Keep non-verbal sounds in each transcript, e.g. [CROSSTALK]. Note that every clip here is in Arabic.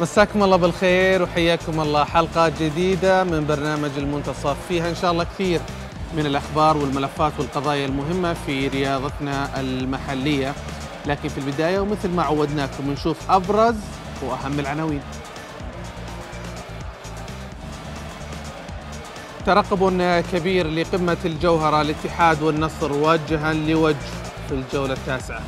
مساكم الله بالخير وحياكم الله حلقة جديدة من برنامج المنتصف فيها إن شاء الله كثير من الأخبار والملفات والقضايا المهمة في رياضتنا المحلية لكن في البداية ومثل ما عودناكم نشوف أبرز وأهم العناوين ترقب كبير لقمة الجوهرة الاتحاد والنصر وجها لوجه في الجولة التاسعة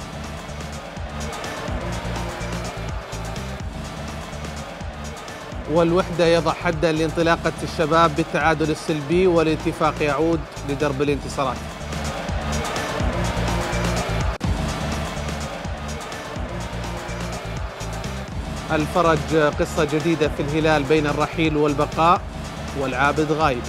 والوحدة يضع حدا لانطلاقة الشباب بالتعادل السلبي والاتفاق يعود لدرب الانتصارات الفرج قصة جديدة في الهلال بين الرحيل والبقاء والعابد غايب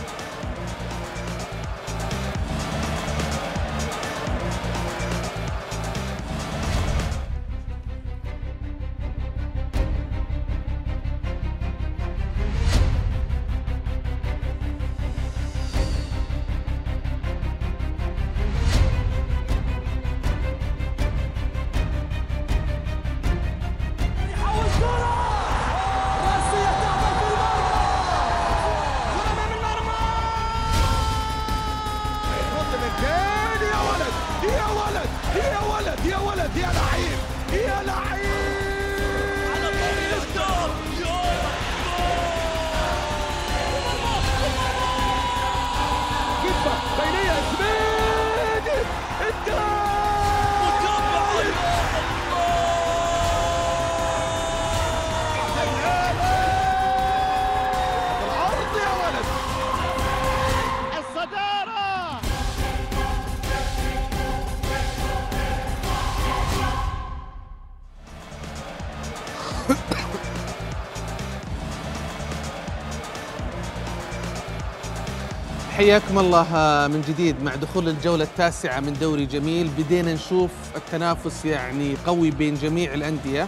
حياكم الله آه، من جديد مع دخول الجولة التاسعة من دوري جميل بدينا نشوف التنافس يعني قوي بين جميع الأندية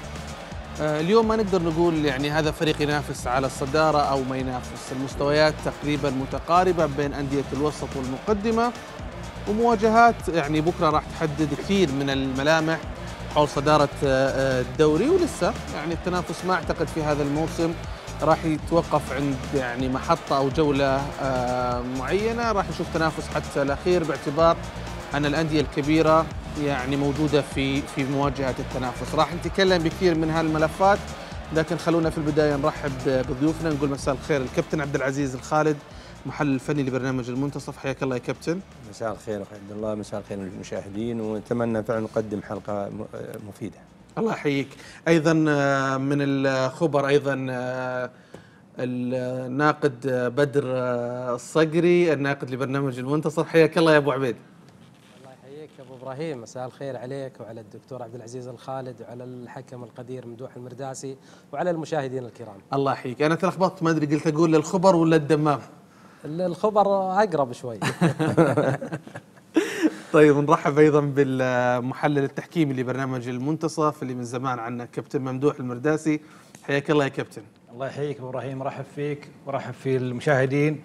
آه، اليوم ما نقدر نقول يعني هذا فريق ينافس على الصدارة أو ما ينافس المستويات تقريبا متقاربة بين أندية الوسط والمقدمة ومواجهات يعني بكرة راح تحدد كثير من الملامح حول صدارة آه، الدوري ولسه يعني التنافس ما أعتقد في هذا الموسم راح يتوقف عند يعني محطة أو جولة آه، معينة راح نشوف تنافس حتى الأخير باعتبار أن الأندية الكبيرة يعني موجودة في في مواجهة التنافس راح نتكلم بكثير من هالملفات لكن خلونا في البداية نرحب بضيوفنا نقول مساء الخير الكابتن عبد العزيز الخالد محل الفني لبرنامج المنتصف حياك الله يا كابتن مساء الخير عبد الله مساء الخير للمشاهدين ونتمنى فعلا نقدم حلقه مفيده الله يحييك ايضا آه، من الخبر ايضا آه، الناقد آه، بدر الصقري الناقد لبرنامج المنتصر حياك الله يا ابو عبيد الله يحييك ابو ابراهيم مساء الخير عليك وعلى الدكتور عبد العزيز الخالد وعلى الحكم القدير ممدوح المرداسي وعلى المشاهدين الكرام الله يحييك انا تلخبطت ما ادري قلت اقول للخبر ولا الدمام الخبر اقرب شوي [LAUGHS] طيب نرحب ايضا بالمحلل التحكيمي لبرنامج المنتصف اللي من زمان عنا كابتن ممدوح المرداسي حياك الله يا كابتن الله يحييك ابو ابراهيم رحب فيك وارحب في المشاهدين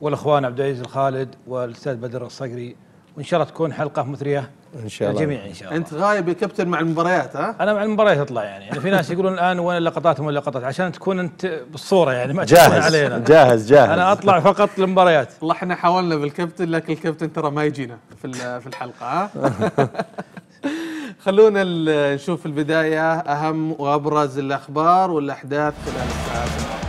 والاخوان عبد العزيز الخالد والاستاذ بدر الصقري وان شاء الله تكون حلقه مثريه ان شاء الله الجميع ان شاء الله انت غايب يا كابتن مع المباريات ها؟ انا مع المباريات اطلع يعني, يعني في ناس يقولون الان وين اللقطات وين اللقطات عشان تكون انت بالصوره يعني ما جاهز علينا جاهز جاهز انا اطلع فقط للمباريات والله احنا حاولنا بالكابتن لكن الكابتن ترى ما يجينا في في الحلقه ها؟ [LAUGHS] خلونا نشوف البدايه اهم وابرز الاخبار والاحداث خلال الساعات الماضيه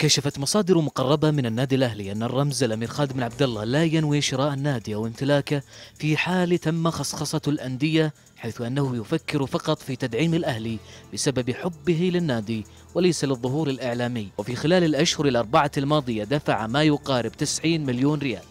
كشفت مصادر مقربة من النادي الأهلي أن الرمز الأمير خالد بن عبد الله لا ينوي شراء النادي أو امتلاكه في حال تم خصخصة الأندية حيث أنه يفكر فقط في تدعيم الأهلي بسبب حبه للنادي وليس للظهور الإعلامي وفي خلال الأشهر الأربعة الماضية دفع ما يقارب 90 مليون ريال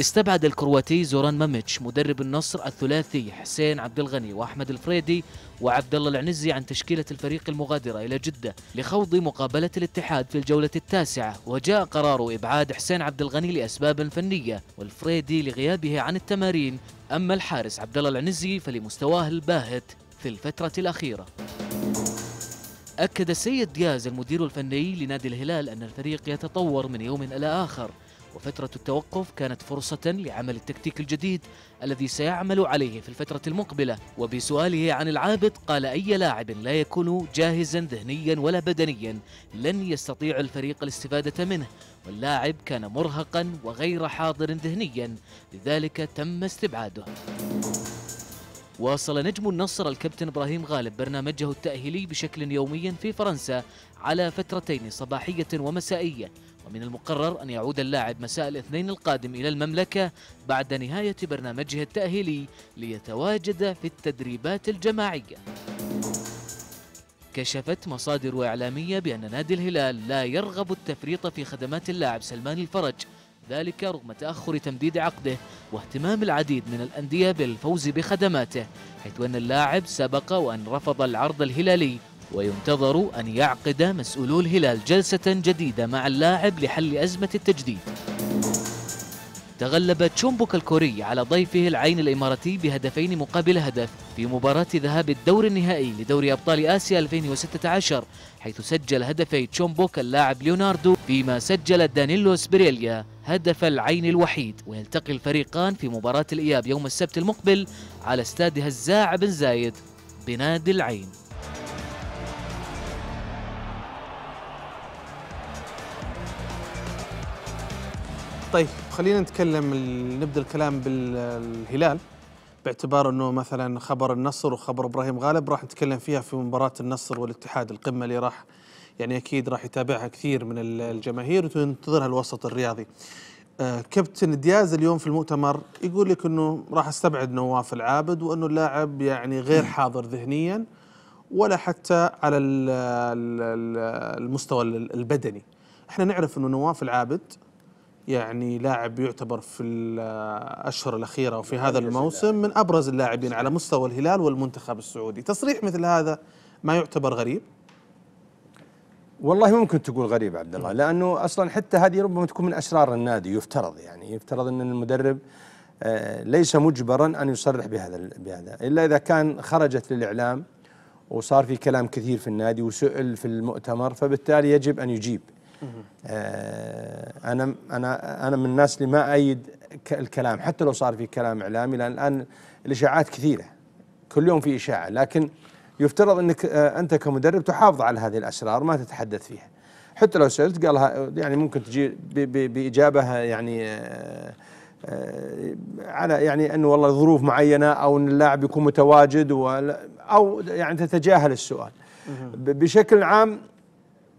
استبعد الكرواتي زوران ماميتش مدرب النصر الثلاثي حسين عبد الغني واحمد الفريدي وعبد الله العنزي عن تشكيله الفريق المغادره الى جده لخوض مقابله الاتحاد في الجوله التاسعه وجاء قرار ابعاد حسين عبد الغني لاسباب فنيه والفريدي لغيابه عن التمارين اما الحارس عبد الله العنزي فلمستواه الباهت في الفتره الاخيره أكد السيد دياز المدير الفني لنادي الهلال أن الفريق يتطور من يوم إلى آخر وفترة التوقف كانت فرصة لعمل التكتيك الجديد الذي سيعمل عليه في الفترة المقبلة وبسؤاله عن العابد قال أي لاعب لا يكون جاهزا ذهنيا ولا بدنيا لن يستطيع الفريق الاستفادة منه واللاعب كان مرهقا وغير حاضر ذهنيا لذلك تم استبعاده واصل نجم النصر الكابتن ابراهيم غالب برنامجه التأهيلي بشكل يومي في فرنسا على فترتين صباحية ومسائية ومن المقرر أن يعود اللاعب مساء الاثنين القادم إلى المملكة بعد نهاية برنامجه التأهيلي ليتواجد في التدريبات الجماعية كشفت مصادر إعلامية بأن نادي الهلال لا يرغب التفريط في خدمات اللاعب سلمان الفرج ذلك رغم تأخر تمديد عقده واهتمام العديد من الأندية بالفوز بخدماته حيث أن اللاعب سبق وأن رفض العرض الهلالي وينتظر أن يعقد مسؤولو الهلال جلسة جديدة مع اللاعب لحل أزمة التجديد تغلب تشومبوك الكوري على ضيفه العين الإماراتي بهدفين مقابل هدف في مباراة ذهاب الدور النهائي لدوري أبطال آسيا 2016 حيث سجل هدفي تشومبوك اللاعب ليوناردو فيما سجل دانيلو سبريليا هدف العين الوحيد ويلتقي الفريقان في مباراة الإياب يوم السبت المقبل على استاد هزاع بن زايد بنادي العين طيب خلينا نتكلم نبدا الكلام بالهلال باعتبار انه مثلا خبر النصر وخبر ابراهيم غالب راح نتكلم فيها في مباراه النصر والاتحاد القمه اللي راح يعني اكيد راح يتابعها كثير من الجماهير وتنتظرها الوسط الرياضي. آه كابتن دياز اليوم في المؤتمر يقول لك انه راح استبعد نواف العابد وانه اللاعب يعني غير حاضر ذهنيا ولا حتى على المستوى البدني. احنا نعرف انه نواف العابد يعني لاعب يعتبر في الأشهر الأخيرة وفي هذا الموسم من أبرز اللاعبين على مستوى الهلال والمنتخب السعودي تصريح مثل هذا ما يعتبر غريب والله ممكن تقول غريب عبد الله لانه اصلا حتى هذه ربما تكون من اسرار النادي يفترض يعني يفترض ان المدرب آه، ليس مجبرا ان يصرح بهذا بهذا الا اذا كان خرجت للاعلام وصار في كلام كثير في النادي وسئل في المؤتمر فبالتالي يجب ان يجيب آه، انا انا انا من الناس اللي ما ايد الكلام حتى لو صار في كلام اعلامي لان الان الاشاعات كثيره كل يوم في اشاعه لكن يفترض انك آه، انت كمدرب تحافظ على هذه الاسرار ما تتحدث فيها حتى لو سالت قالها يعني ممكن تجي باجابه يعني آه، على يعني انه والله ظروف معينه او ان اللاعب يكون متواجد او يعني تتجاهل السؤال بشكل عام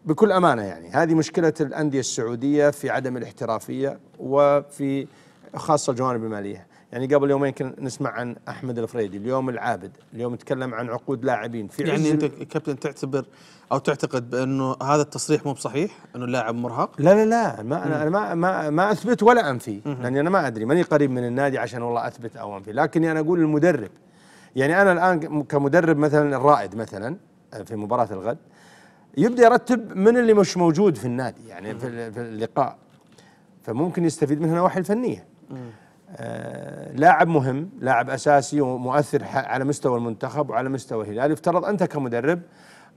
بكل امانه يعني هذه مشكله الانديه السعوديه في عدم الاحترافيه وفي خاصه الجوانب الماليه يعني قبل يومين كنا نسمع عن احمد الفريدي اليوم العابد اليوم نتكلم عن عقود لاعبين في يعني انت كابتن تعتبر او تعتقد بانه هذا التصريح مو بصحيح انه اللاعب مرهق لا لا لا ما انا ما ما ما اثبت ولا انفي لاني انا ما ادري ماني قريب من النادي عشان والله اثبت او انفي لكني انا اقول المدرب يعني انا الان كمدرب مثلا الرائد مثلا آه، في مباراه الغد يبدا يرتب من اللي مش موجود في النادي يعني في, اللقاء فممكن يستفيد منها النواحي الفنيه آه لاعب مهم لاعب اساسي ومؤثر على مستوى المنتخب وعلى مستوى الهلال يفترض انت كمدرب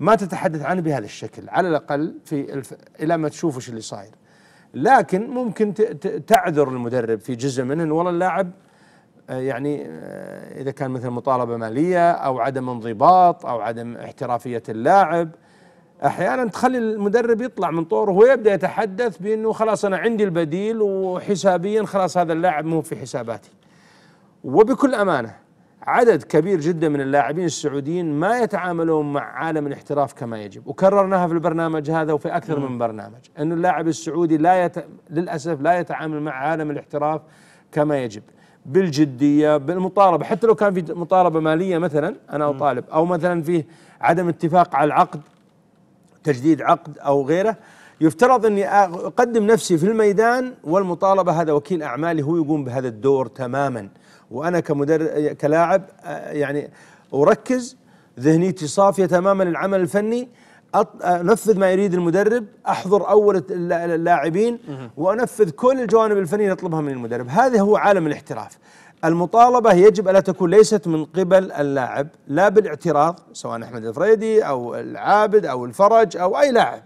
ما تتحدث عنه بهذا الشكل على الاقل في الف... الى ما تشوف ايش اللي صاير لكن ممكن ت... تعذر المدرب في جزء منه انه والله اللاعب آه، يعني آه، اذا كان مثلا مطالبه ماليه او عدم انضباط او عدم احترافيه اللاعب احيانا تخلي المدرب يطلع من طوره ويبدا يتحدث بانه خلاص انا عندي البديل وحسابيا خلاص هذا اللاعب مو في حساباتي وبكل امانه عدد كبير جدا من اللاعبين السعوديين ما يتعاملون مع عالم الاحتراف كما يجب وكررناها في البرنامج هذا وفي اكثر من برنامج انه اللاعب السعودي لا يت... للاسف لا يتعامل مع عالم الاحتراف كما يجب بالجديه بالمطالبه حتى لو كان في مطالبه ماليه مثلا انا اطالب او مثلا فيه عدم اتفاق على العقد تجديد عقد أو غيره يفترض أني أقدم نفسي في الميدان والمطالبة هذا وكيل أعمالي هو يقوم بهذا الدور تماما وأنا كمدر كلاعب يعني أركز ذهنيتي صافية تماما للعمل الفني انفذ ما يريد المدرب احضر اول اللاعبين وانفذ كل الجوانب الفنيه اللي يطلبها من المدرب هذا هو عالم الاحتراف المطالبة يجب ألا تكون ليست من قبل اللاعب لا بالاعتراض سواء أحمد الفريدي أو العابد أو الفرج أو أي لاعب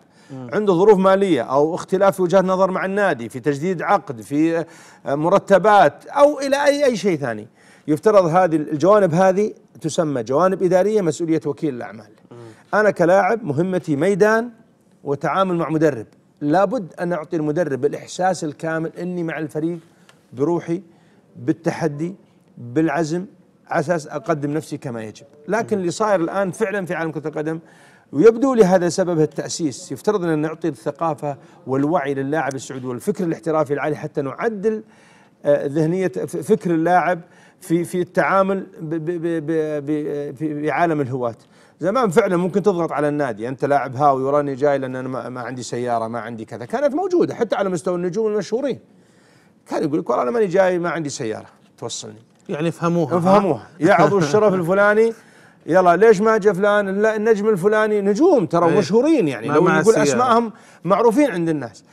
عنده ظروف مالية أو اختلاف في وجهة نظر مع النادي في تجديد عقد في آه، مرتبات أو إلى أي أي شيء ثاني يفترض هذه الجوانب هذه تسمى جوانب إدارية مسؤولية وكيل الأعمال أنا كلاعب مهمتي ميدان وتعامل مع مدرب لابد أن أعطي المدرب الإحساس الكامل أني مع الفريق بروحي بالتحدي بالعزم على اساس اقدم نفسي كما يجب، لكن اللي صاير الان فعلا في عالم كره القدم ويبدو لي هذا التاسيس، يفترض ان نعطي الثقافه والوعي للاعب السعودي والفكر الاحترافي العالي حتى نعدل آه، ذهنيه فكر اللاعب في في التعامل بعالم الهواة زمان فعلا ممكن تضغط على النادي انت لاعب هاوي وراني جاي لان انا ما عندي سياره ما عندي كذا كانت موجوده حتى على مستوى النجوم المشهورين كان يقول لك والله انا ماني جاي ما عندي سياره توصلني يعني فهموها فهموها [LAUGHS] يا عضو الشرف الفلاني يلا ليش ما جاء فلان لا النجم الفلاني نجوم ترى ايه مشهورين يعني لو نقول اسمائهم معروفين عند الناس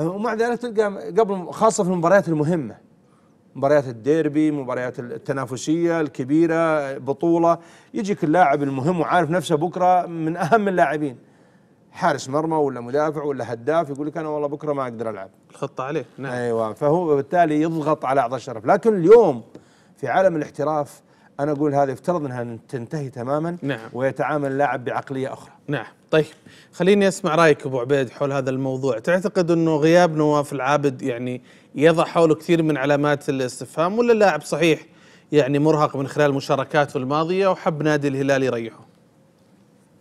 ومع ذلك تلقى قبل خاصه في المباريات المهمه مباريات الديربي مباريات التنافسيه الكبيره بطوله يجيك اللاعب المهم وعارف نفسه بكره من اهم اللاعبين حارس مرمى ولا مدافع ولا هداف يقول لك انا والله بكره ما اقدر العب الخطه عليه نعم ايوه فهو بالتالي يضغط على اعضاء الشرف لكن اليوم في عالم الاحتراف انا اقول هذا يفترض انها تنتهي تماما نعم ويتعامل اللاعب بعقليه اخرى نعم طيب خليني اسمع رايك ابو عبيد حول هذا الموضوع تعتقد انه غياب نواف العابد يعني يضع حوله كثير من علامات الاستفهام ولا اللاعب صحيح يعني مرهق من خلال مشاركاته الماضيه وحب نادي الهلال يريحه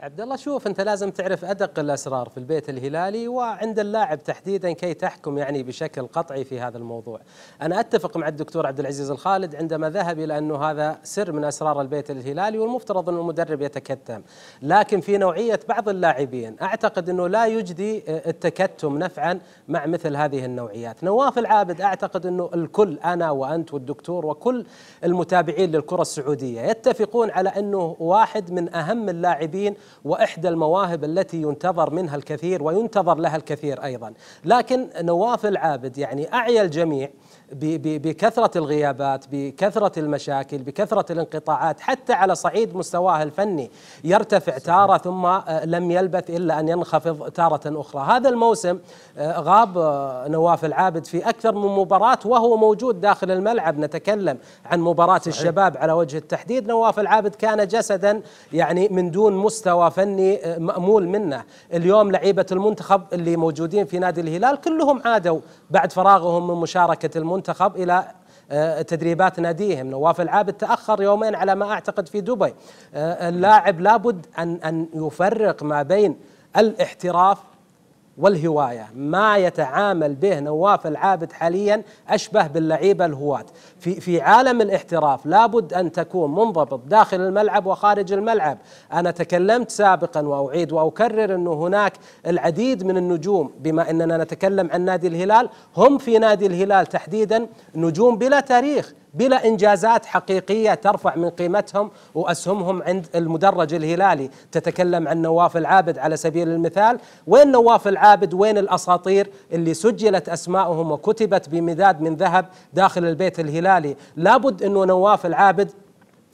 عبد الله شوف انت لازم تعرف ادق الاسرار في البيت الهلالي وعند اللاعب تحديدا كي تحكم يعني بشكل قطعي في هذا الموضوع. انا اتفق مع الدكتور عبد العزيز الخالد عندما ذهب الى انه هذا سر من اسرار البيت الهلالي والمفترض ان المدرب يتكتم، لكن في نوعيه بعض اللاعبين اعتقد انه لا يجدي التكتم نفعا مع مثل هذه النوعيات. نواف العابد اعتقد انه الكل انا وانت والدكتور وكل المتابعين للكره السعوديه يتفقون على انه واحد من اهم اللاعبين وإحدى المواهب التي ينتظر منها الكثير وينتظر لها الكثير أيضا لكن نواف العابد يعني أعيا الجميع بكثرة الغيابات بكثرة المشاكل بكثرة الانقطاعات حتى على صعيد مستواه الفني يرتفع تارة ثم آه، لم يلبث إلا أن ينخفض تارة أخرى هذا الموسم آه، غاب آه، نواف العابد في أكثر من مباراة وهو موجود داخل الملعب نتكلم عن مباراة صحيح. الشباب على وجه التحديد نواف العابد كان جسدا يعني من دون مستوى فني آه، مأمول منه اليوم لعيبة المنتخب اللي موجودين في نادي الهلال كلهم عادوا بعد فراغهم من مشاركة المنتخب إلى آه، تدريبات ناديهم نواف العابد تأخر يومين على ما أعتقد في دبي آه، اللاعب لابد أن, أن يفرق ما بين الاحتراف والهواية ما يتعامل به نواف العابد حاليا أشبه باللعيبة الهواة في, في عالم الاحتراف لابد أن تكون منضبط داخل الملعب وخارج الملعب أنا تكلمت سابقا وأعيد وأكرر أنه هناك العديد من النجوم بما أننا نتكلم عن نادي الهلال هم في نادي الهلال تحديدا نجوم بلا تاريخ بلا انجازات حقيقيه ترفع من قيمتهم واسهمهم عند المدرج الهلالي، تتكلم عن نواف العابد على سبيل المثال، وين نواف العابد؟ وين الاساطير اللي سجلت اسمائهم وكتبت بمداد من ذهب داخل البيت الهلالي؟ لابد انه نواف العابد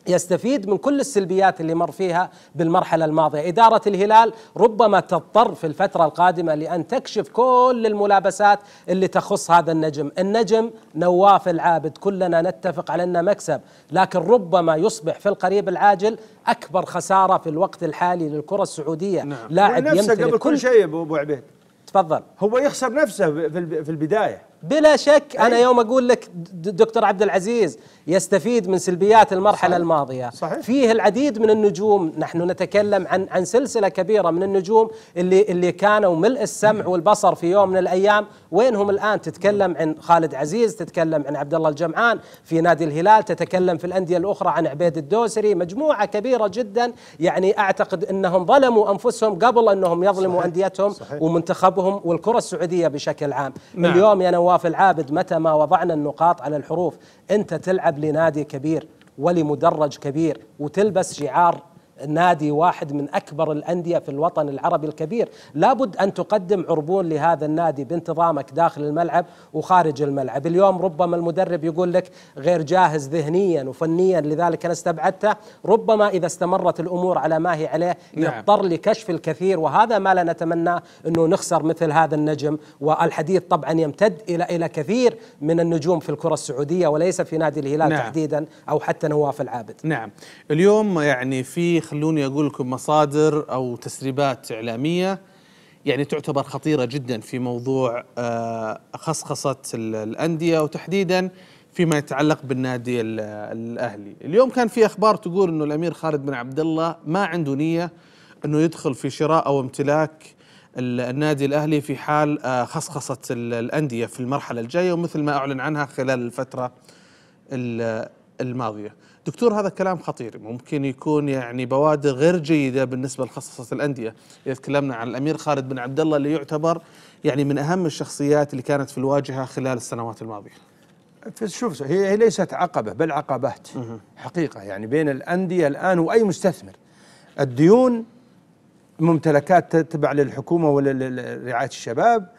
يستفيد من كل السلبيات اللي مر فيها بالمرحلة الماضية إدارة الهلال ربما تضطر في الفترة القادمة لأن تكشف كل الملابسات اللي تخص هذا النجم النجم نواف العابد كلنا نتفق على أنه مكسب لكن ربما يصبح في القريب العاجل أكبر خسارة في الوقت الحالي للكرة السعودية نعم. لاعب يمتلك قبل كل شيء أبو عبيد تفضل هو يخسر نفسه في البدايه بلا شك انا يوم اقول لك دكتور عبد العزيز يستفيد من سلبيات المرحله صحيح. الماضيه صحيح. فيه العديد من النجوم نحن نتكلم عن عن سلسله كبيره من النجوم اللي اللي كانوا ملء السمع والبصر في يوم من الايام وينهم الان تتكلم عن خالد عزيز تتكلم عن عبد الله الجمعان في نادي الهلال تتكلم في الانديه الاخرى عن عبيد الدوسري مجموعه كبيره جدا يعني اعتقد انهم ظلموا انفسهم قبل انهم يظلموا صحيح. انديتهم صحيح. ومنتخبهم والكره السعوديه بشكل عام نعم. اليوم يا نواف العابد متى ما وضعنا النقاط على الحروف انت تلعب لنادي كبير ولمدرج كبير وتلبس شعار نادي واحد من أكبر الأندية في الوطن العربي الكبير لابد أن تقدم عربون لهذا النادي بانتظامك داخل الملعب وخارج الملعب اليوم ربما المدرب يقول لك غير جاهز ذهنيا وفنيا لذلك أنا استبعدته ربما إذا استمرت الأمور على ما هي عليه نعم. يضطر لكشف الكثير وهذا ما لا نتمنى أنه نخسر مثل هذا النجم والحديث طبعا يمتد إلى إلى كثير من النجوم في الكرة السعودية وليس في نادي الهلال نعم. تحديدا أو حتى نواف العابد نعم اليوم يعني في خلوني أقول لكم مصادر أو تسريبات إعلامية يعني تعتبر خطيرة جدا في موضوع آه، خصخصة الأندية وتحديدا فيما يتعلق بالنادي الأهلي اليوم كان في أخبار تقول أنه الأمير خالد بن عبد الله ما عنده نية أنه يدخل في شراء أو امتلاك النادي الأهلي في حال آه، خصخصة الأندية في المرحلة الجاية ومثل ما أعلن عنها خلال الفترة الماضية دكتور هذا الكلام خطير ممكن يكون يعني بوادر غير جيده بالنسبه لخصصه الانديه اذا تكلمنا عن الامير خالد بن عبد الله اللي يعتبر يعني من اهم الشخصيات اللي كانت في الواجهه خلال السنوات الماضيه شوف هي ليست عقبه بل عقبات حقيقه يعني بين الانديه الان واي مستثمر الديون ممتلكات تتبع للحكومه ولرعايه الشباب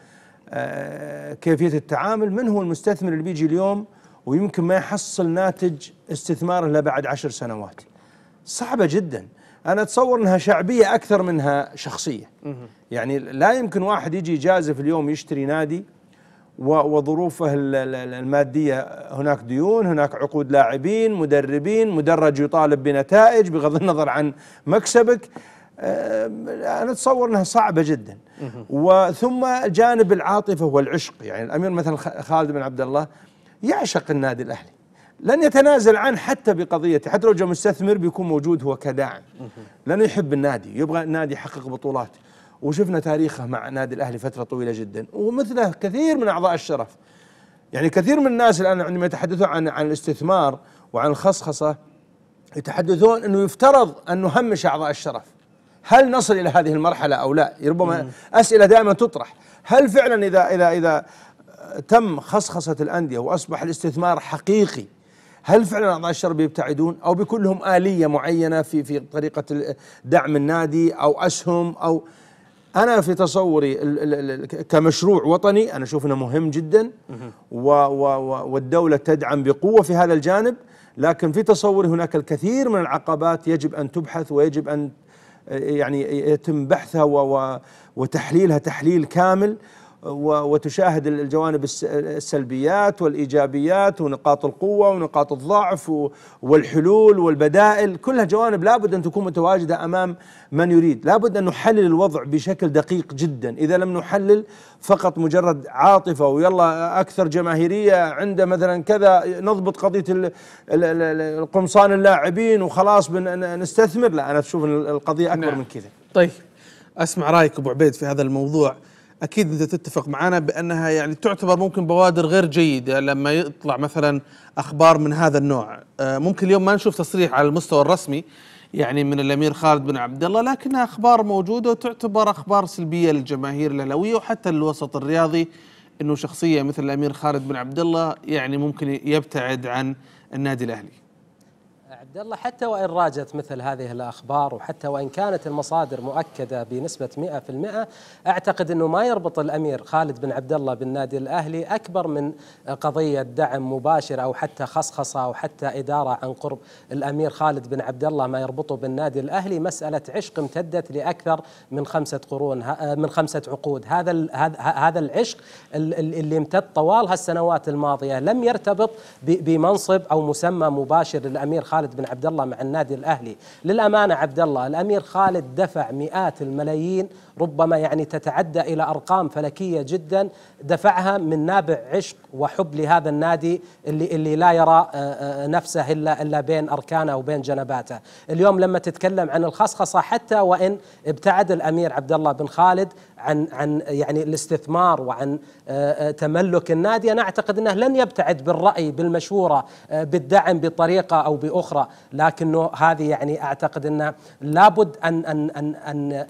آه، كيفيه التعامل من هو المستثمر اللي بيجي اليوم ويمكن ما يحصل ناتج استثمار الا بعد عشر سنوات صعبه جدا انا اتصور انها شعبيه اكثر منها شخصيه يعني لا يمكن واحد يجي يجازف اليوم يشتري نادي وظروفه الماديه هناك ديون هناك عقود لاعبين مدربين مدرج يطالب بنتائج بغض النظر عن مكسبك انا اتصور انها صعبه جدا وثم جانب العاطفه والعشق يعني الامير مثلا خالد بن عبد الله يعشق النادي الاهلي لن يتنازل عنه حتى بقضيته حتى لو جاء مستثمر بيكون موجود هو كداعم لانه يحب النادي يبغى النادي يحقق بطولات وشفنا تاريخه مع نادي الاهلي فتره طويله جدا ومثله كثير من اعضاء الشرف يعني كثير من الناس الان عندما يتحدثون عن عن الاستثمار وعن الخصخصه يتحدثون انه يفترض ان نهمش اعضاء الشرف هل نصل الى هذه المرحله او لا ربما اسئله دائما تطرح هل فعلا اذا اذا اذا تم خصخصة الأندية وأصبح الاستثمار حقيقي هل فعلا اعضاء الشر بيبتعدون او بيكون لهم اليه معينه في في طريقه دعم النادي او اسهم او انا في تصوري كمشروع وطني انا اشوف انه مهم جدا و و والدوله تدعم بقوه في هذا الجانب لكن في تصوري هناك الكثير من العقبات يجب ان تبحث ويجب ان يعني يتم بحثها وتحليلها تحليل كامل وتشاهد الجوانب السلبيات والايجابيات ونقاط القوه ونقاط الضعف والحلول والبدائل كلها جوانب لابد ان تكون متواجده امام من يريد لابد ان نحلل الوضع بشكل دقيق جدا اذا لم نحلل فقط مجرد عاطفه ويلا اكثر جماهيريه عنده مثلا كذا نضبط قضيه القمصان اللاعبين وخلاص نستثمر لا انا اشوف القضيه اكبر نعم. من كذا طيب اسمع رايك ابو عبيد في هذا الموضوع اكيد انت تتفق معنا بانها يعني تعتبر ممكن بوادر غير جيده لما يطلع مثلا اخبار من هذا النوع آه، ممكن اليوم ما نشوف تصريح على المستوى الرسمي يعني من الامير خالد بن عبد الله لكنها اخبار موجوده وتعتبر اخبار سلبيه للجماهير الاهلاويه وحتى للوسط الرياضي انه شخصيه مثل الامير خالد بن عبد الله يعني ممكن يبتعد عن النادي الاهلي عبد الله حتى وان راجت مثل هذه الاخبار وحتى وان كانت المصادر مؤكده بنسبه 100% اعتقد انه ما يربط الامير خالد بن عبد الله بالنادي الاهلي اكبر من قضيه دعم مباشر او حتى خصخصه او حتى اداره عن قرب الامير خالد بن عبد الله ما يربطه بالنادي الاهلي مساله عشق امتدت لاكثر من خمسه قرون من خمسه عقود هذا هذا العشق اللي امتد طوال هالسنوات الماضيه لم يرتبط بمنصب او مسمى مباشر للامير خالد بن بن عبد الله مع النادي الاهلي للامانه عبد الله الامير خالد دفع مئات الملايين ربما يعني تتعدى الى ارقام فلكيه جدا دفعها من نابع عشق وحب لهذا النادي اللي اللي لا يرى آه، آه، نفسه الا الا بين اركانه وبين جنباته اليوم لما تتكلم عن الخصخصه حتى وان ابتعد الامير عبد الله بن خالد عن عن يعني الاستثمار وعن آه، آه، تملك النادي انا اعتقد انه لن يبتعد بالراي بالمشوره آه، بالدعم بطريقه او باخرى لكنه هذه يعني اعتقد انه لابد ان ان ان ان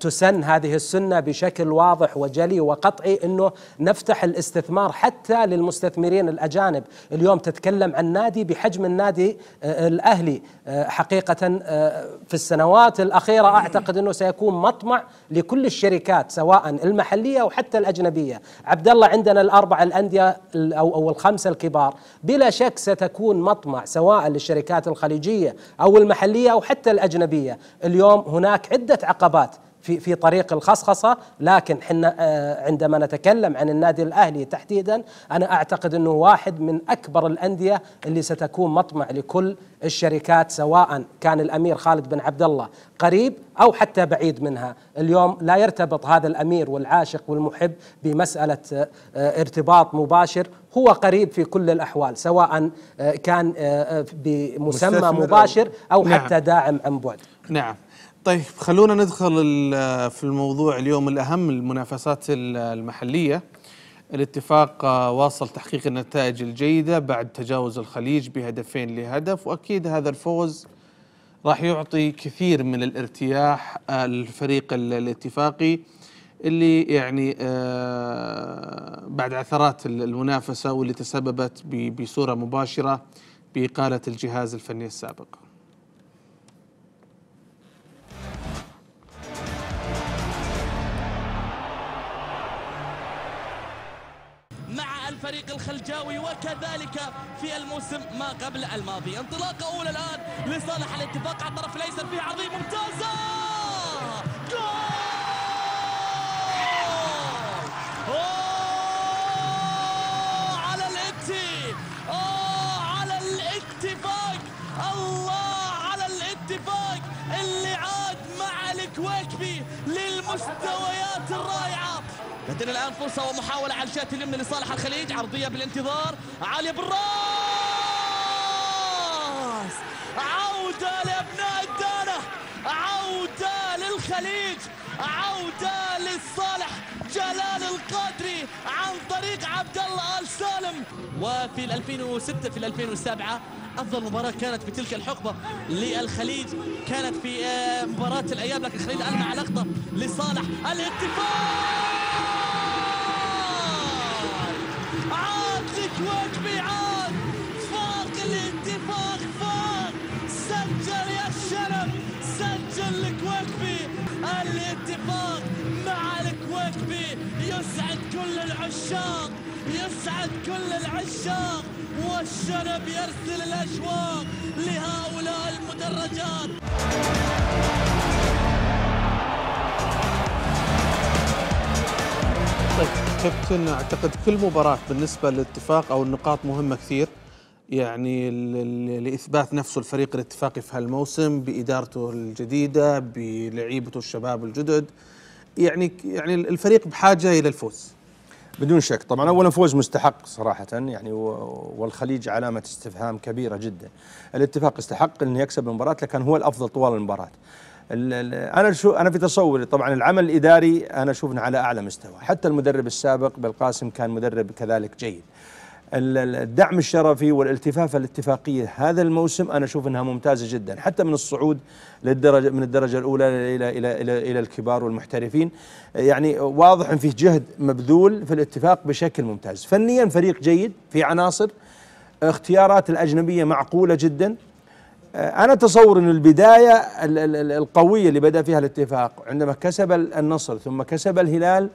تسن هذه السنه بشكل واضح وجلي وقطعي انه نفتح الاستثمار حتى للمستثمرين الاجانب اليوم تتكلم عن نادي بحجم النادي الاهلي حقيقه في السنوات الاخيره اعتقد انه سيكون مطمع لكل الشركات الشركات سواء المحليه او حتى الاجنبيه، عبد الله عندنا الاربع الانديه او او الخمسه الكبار، بلا شك ستكون مطمع سواء للشركات الخليجيه او المحليه او حتى الاجنبيه، اليوم هناك عده عقبات في في طريق الخصخصه لكن حنا آه، عندما نتكلم عن النادي الاهلي تحديدا انا اعتقد انه واحد من اكبر الانديه اللي ستكون مطمع لكل الشركات سواء كان الامير خالد بن عبد الله قريب او حتى بعيد منها، اليوم لا يرتبط هذا الامير والعاشق والمحب بمساله آه، ارتباط مباشر، هو قريب في كل الاحوال سواء آه، كان بمسمى مباشر او نعم. حتى داعم عن بعد. نعم طيب خلونا ندخل في الموضوع اليوم الأهم المنافسات المحلية الاتفاق واصل تحقيق النتائج الجيدة بعد تجاوز الخليج بهدفين لهدف وأكيد هذا الفوز راح يعطي كثير من الارتياح آه، الفريق الاتفاقي اللي يعني آه، بعد عثرات المنافسة واللي تسببت بصورة مباشرة بإقالة الجهاز الفني السابق الفريق الخلجاوي وكذلك في الموسم ما قبل الماضي انطلاقة أولى الآن لصالح الاتفاق على الطرف الأيسر فيها عظيم ممتازة على الاتي على الاتفاق الله على الاتفاق اللي عاد مع الكويكبي للمستويات الرائعة لدينا الآن فرصة ومحاولة على الجهة اليمنى لصالح الخليج عرضية بالانتظار عالية بالراس عودة لأبناء الدانة عودة للخليج عودة للصالح جلال القادري عن طريق عبد الله آل سالم وفي 2006 في 2007 افضل مباراه كانت في تلك الحقبه للخليج كانت في آه، مباراه الاياب لكن الخليج المع لقطه لصالح الاتفاق وجميعات فاق الاتفاق فاق سجل يا الشرف سجل الكويكبي الاتفاق مع الكويكبي يسعد كل العشاق يسعد كل العشاق والشرب يرسل الأشواق لهؤلاء المدرجات كابتن اعتقد كل مباراه بالنسبه للاتفاق او النقاط مهمه كثير يعني لاثبات نفسه الفريق الاتفاقي في هالموسم بادارته الجديده بلعيبته الشباب الجدد يعني يعني الفريق بحاجه الى الفوز بدون شك طبعا اولا فوز مستحق صراحه يعني والخليج علامه استفهام كبيره جدا الاتفاق استحق انه يكسب المباراه لكن هو الافضل طوال المباراه انا شو انا في تصوري طبعا العمل الاداري انا اشوفنا على اعلى مستوى حتى المدرب السابق بالقاسم كان مدرب كذلك جيد الدعم الشرفي والالتفافة الاتفاقية هذا الموسم أنا أشوف أنها ممتازة جدا حتى من الصعود للدرجة من الدرجة الأولى إلى إلى إلى, إلى الكبار والمحترفين يعني واضح أن فيه جهد مبذول في الاتفاق بشكل ممتاز فنيا فريق جيد في عناصر اختيارات الأجنبية معقولة جدا آه، انا تصور ان البدايه القويه اللي بدا فيها الاتفاق عندما كسب النصر ثم كسب الهلال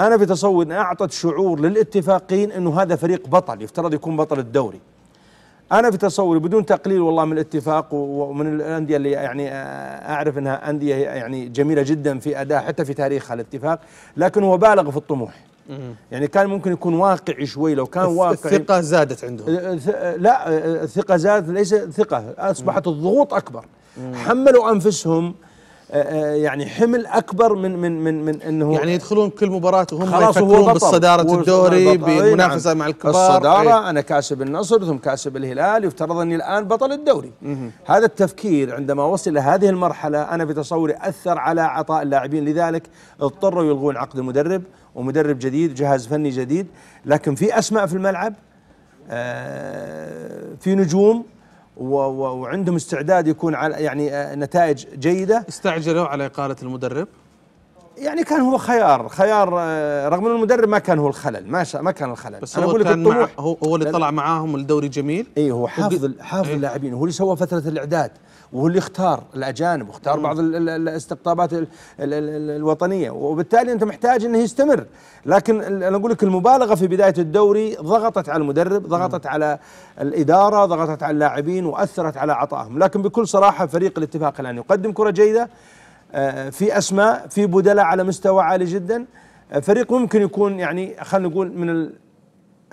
انا في تصوري انها اعطت شعور للاتفاقين انه هذا فريق بطل يفترض يكون بطل الدوري انا في تصوري بدون تقليل والله من الاتفاق ومن الانديه اللي يعني آه، اعرف انها انديه يعني جميله جدا في اداء حتى في تاريخها الاتفاق لكن هو بالغ في الطموح يعني كان ممكن يكون واقعي شوي لو كان واقعي الثقة زادت عندهم أه، أه، أه، لا الثقة زادت ليس ثقة أصبحت الضغوط أكبر حملوا أنفسهم يعني حمل اكبر من من من من انه يعني يدخلون كل مباراه وهم خلاص يفكرون بالصداره الدوري بالمنافسه نعم. مع الكبار الصداره ايه انا كاسب النصر ثم كاسب الهلال يفترض اني الان بطل الدوري مه. هذا التفكير عندما وصل الى هذه المرحله انا في تصوري اثر على عطاء اللاعبين لذلك اضطروا يلغون عقد المدرب ومدرب جديد جهاز فني جديد لكن في اسماء في الملعب آه، في نجوم وعندهم استعداد يكون على يعني آه، نتائج جيده استعجلوا على اقاله المدرب يعني كان هو خيار خيار آه، رغم ان المدرب ما كان هو الخلل ما ما كان الخلل بس أنا هو كان الطموح هو, هو اللي طلع معاهم الدوري جميل اي هو حافظ حافظ إيه. اللاعبين هو اللي سوى فتره الاعداد وهو اللي اختار الاجانب واختار بعض الاستقطابات الوطنيه وبالتالي انت محتاج انه يستمر لكن انا اقول لك المبالغه في بدايه الدوري ضغطت على المدرب ضغطت على الاداره ضغطت على اللاعبين واثرت على عطائهم لكن بكل صراحه فريق الاتفاق الان يقدم كره جيده آه، في اسماء في بدلاء على مستوى عالي جدا آه، فريق ممكن يكون يعني خلينا نقول من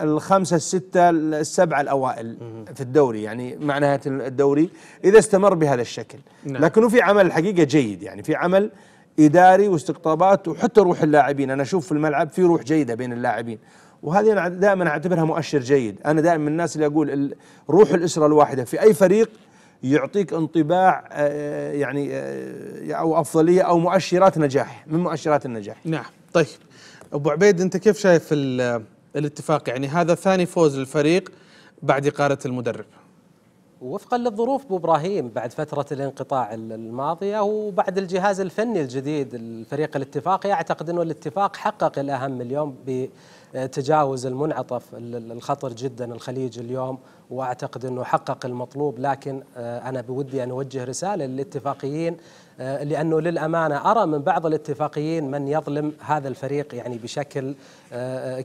الخمسة الستة السبعة الأوائل في الدوري يعني مع نهاية الدوري إذا استمر بهذا الشكل نعم. لكنه في عمل الحقيقة جيد يعني في عمل إداري واستقطابات وحتى روح اللاعبين أنا أشوف في الملعب في روح جيدة بين اللاعبين وهذه أنا دائما أعتبرها مؤشر جيد أنا دائما من الناس اللي أقول روح الأسرة الواحدة في أي فريق يعطيك انطباع آه، يعني آه، أو أفضلية أو مؤشرات نجاح من مؤشرات النجاح نعم طيب أبو عبيد أنت كيف شايف الاتفاق يعني هذا ثاني فوز للفريق بعد إقالة المدرب وفقا للظروف ابو ابراهيم بعد فتره الانقطاع الماضيه وبعد الجهاز الفني الجديد الفريق الاتفاقي اعتقد انه الاتفاق حقق الاهم اليوم آه، تجاوز المنعطف الخطر جدا الخليج اليوم واعتقد انه حقق المطلوب لكن آه، انا بودي ان اوجه رساله للاتفاقيين آه، لانه للامانه ارى من بعض الاتفاقيين من يظلم هذا الفريق يعني بشكل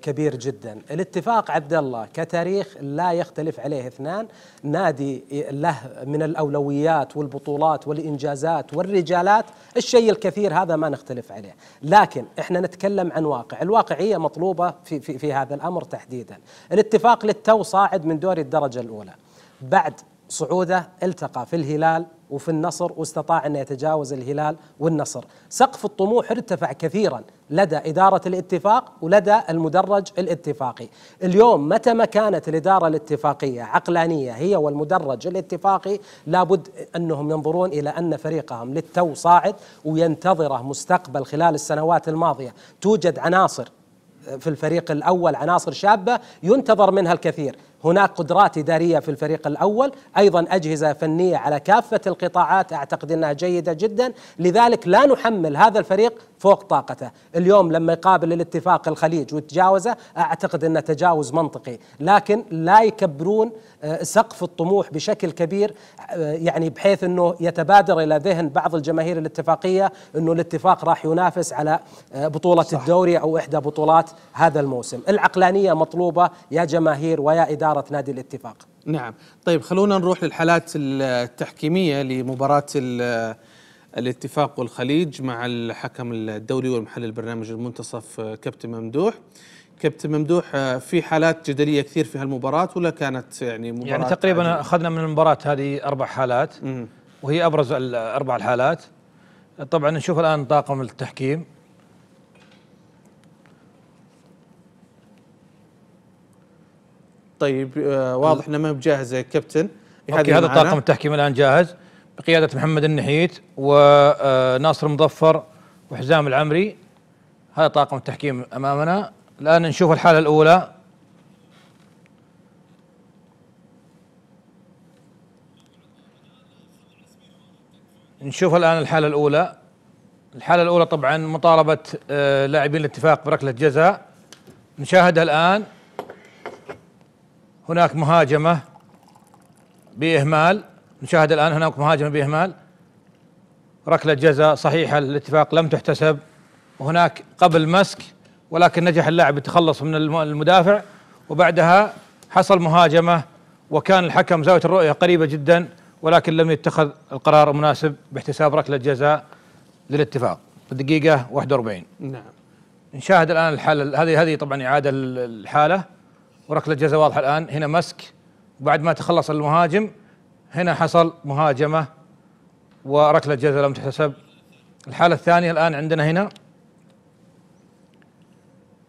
كبير جدا. الاتفاق عبد الله كتاريخ لا يختلف عليه اثنان، نادي له من الاولويات والبطولات والانجازات والرجالات الشيء الكثير هذا ما نختلف عليه، لكن احنا نتكلم عن واقع، الواقعيه مطلوبه في في, في, هذا الأمر تحديدا الاتفاق للتو صاعد من دوري الدرجة الأولى بعد صعوده التقى في الهلال وفي النصر واستطاع أن يتجاوز الهلال والنصر سقف الطموح ارتفع كثيرا لدى إدارة الاتفاق ولدى المدرج الاتفاقي اليوم متى ما كانت الإدارة الاتفاقية عقلانية هي والمدرج الاتفاقي لابد أنهم ينظرون إلى أن فريقهم للتو صاعد وينتظره مستقبل خلال السنوات الماضية توجد عناصر في الفريق الأول عناصر شابة ينتظر منها الكثير هناك قدرات إدارية في الفريق الأول أيضا أجهزة فنية على كافة القطاعات أعتقد أنها جيدة جدا لذلك لا نحمل هذا الفريق فوق طاقته اليوم لما يقابل الاتفاق الخليج وتجاوزه أعتقد أنه تجاوز منطقي لكن لا يكبرون آه، سقف الطموح بشكل كبير آه، يعني بحيث أنه يتبادر إلى ذهن بعض الجماهير الاتفاقية أنه الاتفاق راح ينافس على آه، بطولة صح. الدوري أو إحدى بطولات هذا الموسم العقلانية مطلوبة يا جماهير ويا إدارة إدارة نادي الاتفاق نعم طيب خلونا نروح للحالات التحكيمية لمباراة الاتفاق والخليج مع الحكم الدولي والمحلل البرنامج المنتصف كابتن ممدوح كابتن ممدوح في حالات جدليه كثير في هالمباراه ولا كانت يعني مباراه يعني تقريبا اخذنا من المباراه هذه اربع حالات وهي ابرز الاربع الحالات طبعا نشوف الان طاقم التحكيم طيب آه، واضح انه ما يا كابتن اوكي هذا الطاقم التحكيم الان جاهز بقياده محمد النحيت وناصر آه، مظفر وحزام العمري هذا طاقم التحكيم امامنا الان نشوف الحاله الاولى نشوف الان الحاله الاولى الحاله الاولى طبعا مطالبه آه، لاعبين الاتفاق بركله جزاء نشاهدها الان هناك مهاجمة بإهمال نشاهد الآن هناك مهاجمة بإهمال ركلة جزاء صحيحة للاتفاق لم تحتسب وهناك قبل مسك ولكن نجح اللاعب التخلص من المدافع وبعدها حصل مهاجمة وكان الحكم زاوية الرؤية قريبة جدا ولكن لم يتخذ القرار المناسب باحتساب ركلة جزاء للاتفاق الدقيقة 41 نعم نشاهد الآن الحالة هذه هذه طبعا إعادة الحالة وركله جزاء واضحه الان هنا مسك وبعد ما تخلص المهاجم هنا حصل مهاجمه وركله جزاء لم تحتسب الحاله الثانيه الان عندنا هنا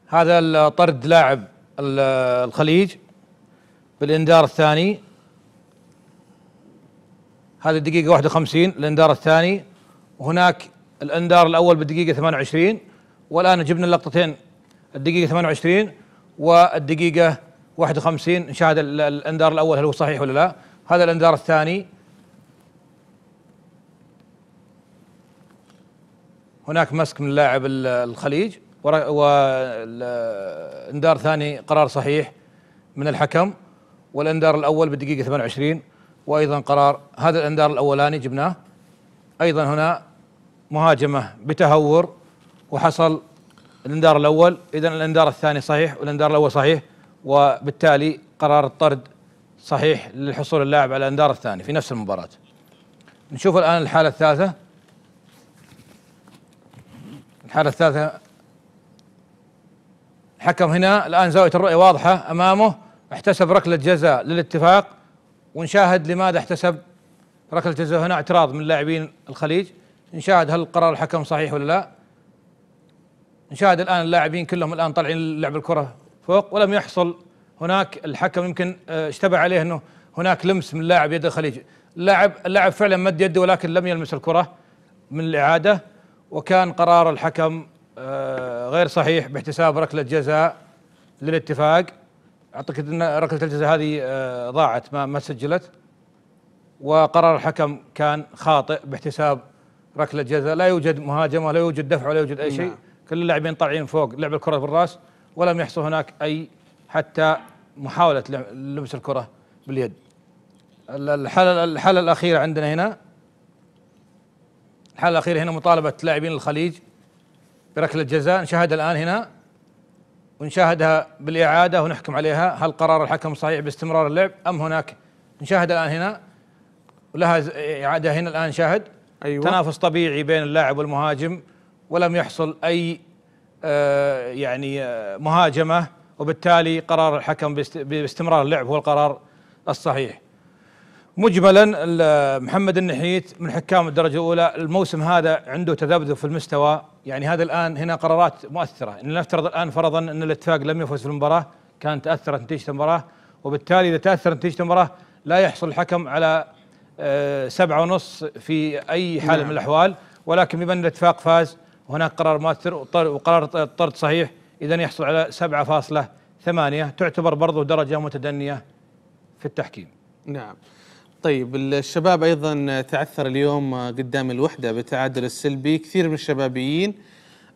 هذا الطرد لاعب الخليج بالانذار الثاني هذه الدقيقة 51 الانذار الثاني وهناك الانذار الأول بالدقيقة 28 والآن جبنا اللقطتين الدقيقة 28 والدقيقة 51 شاهد الانذار الاول هل هو صحيح ولا لا؟ هذا الانذار الثاني هناك مسك من لاعب الخليج وانذار ثاني قرار صحيح من الحكم والانذار الاول بالدقيقه 28 وايضا قرار هذا الانذار الاولاني جبناه ايضا هنا مهاجمه بتهور وحصل الانذار الاول اذا الانذار الثاني صحيح والانذار الاول صحيح وبالتالي قرار الطرد صحيح للحصول اللاعب على الانذار الثاني في نفس المباراه نشوف الان الحاله الثالثه الحاله الثالثه الحكم هنا الان زاويه الرؤيه واضحه امامه احتسب ركله جزاء للاتفاق ونشاهد لماذا احتسب ركله جزاء هنا اعتراض من لاعبين الخليج نشاهد هل قرار الحكم صحيح ولا لا نشاهد الان اللاعبين كلهم الان طالعين لعب الكره فوق ولم يحصل هناك الحكم يمكن آه، اشتبه عليه انه هناك لمس من لاعب يد الخليجي اللاعب اللاعب فعلا مد يده ولكن لم يلمس الكره من الاعاده وكان قرار الحكم آه، غير صحيح باحتساب ركله جزاء للاتفاق اعتقد ان ركله الجزاء هذه آه، ضاعت ما ما سجلت وقرار الحكم كان خاطئ باحتساب ركله جزاء لا يوجد مهاجمه لا يوجد دفع ولا يوجد اي شيء نعم. كل اللاعبين طالعين فوق لعب الكره بالراس ولم يحصل هناك أي حتى محاولة لمس الكرة باليد الحالة الحالة الأخيرة عندنا هنا الحالة الأخيرة هنا مطالبة لاعبين الخليج بركلة جزاء نشاهد الآن هنا ونشاهدها بالإعادة ونحكم عليها هل قرار الحكم صحيح باستمرار اللعب أم هناك نشاهد الآن هنا ولها إعادة هنا الآن شاهد أيوة. تنافس طبيعي بين اللاعب والمهاجم ولم يحصل أي آه، يعني آه، مهاجمه وبالتالي قرار الحكم باستمرار اللعب هو القرار الصحيح. مجملا محمد النحيت من حكام الدرجه الاولى الموسم هذا عنده تذبذب في المستوى يعني هذا الان هنا قرارات مؤثره ان نفترض الان فرضا ان الاتفاق لم يفوز في المباراه كانت تاثرت نتيجه المباراه وبالتالي اذا تاثرت نتيجه المباراه لا يحصل الحكم على آه، سبعة ونص في اي حال نعم. من الاحوال ولكن بما ان الاتفاق فاز وهناك قرار مؤثر وقرار طرد صحيح إذا يحصل على 7.8 تعتبر برضه درجة متدنية في التحكيم نعم طيب الشباب أيضا تعثر اليوم قدام الوحدة بالتعادل السلبي كثير من الشبابيين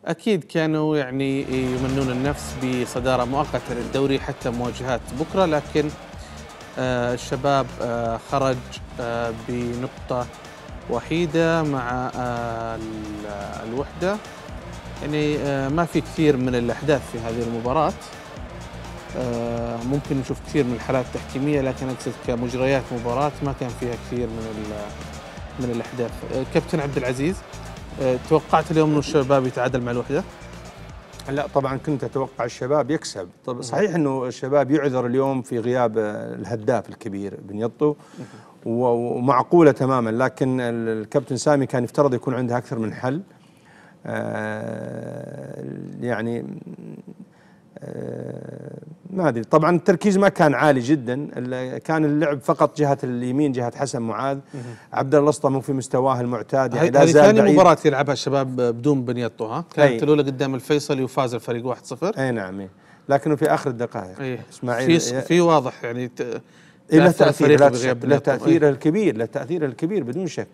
أكيد كانوا يعني يمنون النفس بصدارة مؤقتة للدوري حتى مواجهات بكرة لكن آه، الشباب آه، خرج آه، بنقطة وحيدة مع آه، الوحدة يعني آه، ما في كثير من الأحداث في هذه المباراة آه، ممكن نشوف كثير من الحالات التحكيمية لكن أقصد كمجريات مباراة ما كان فيها كثير من من الأحداث كابتن عبد العزيز توقعت اليوم أنه الشباب يتعادل مع الوحدة؟ لا طبعا كنت اتوقع الشباب يكسب طب صحيح انه الشباب يعذر اليوم في غياب الهداف الكبير بن يطو ومعقولة تماما لكن الكابتن سامي كان يفترض يكون عنده أكثر من حل آه، يعني آه، ما ادري طبعا التركيز ما كان عالي جدا كان اللعب فقط جهه اليمين جهه حسن معاذ عبد الله مو في مستواه المعتاد يعني هذه ثاني مباراه يلعبها الشباب بدون بنيطو ها كانت الاولى قدام الفيصلي وفاز الفريق 1-0 اي نعم لكنه في اخر الدقائق اسماعيل في في واضح يعني لا تاثير لا, لا تاثير إيه. الكبير لا تاثير الكبير بدون شك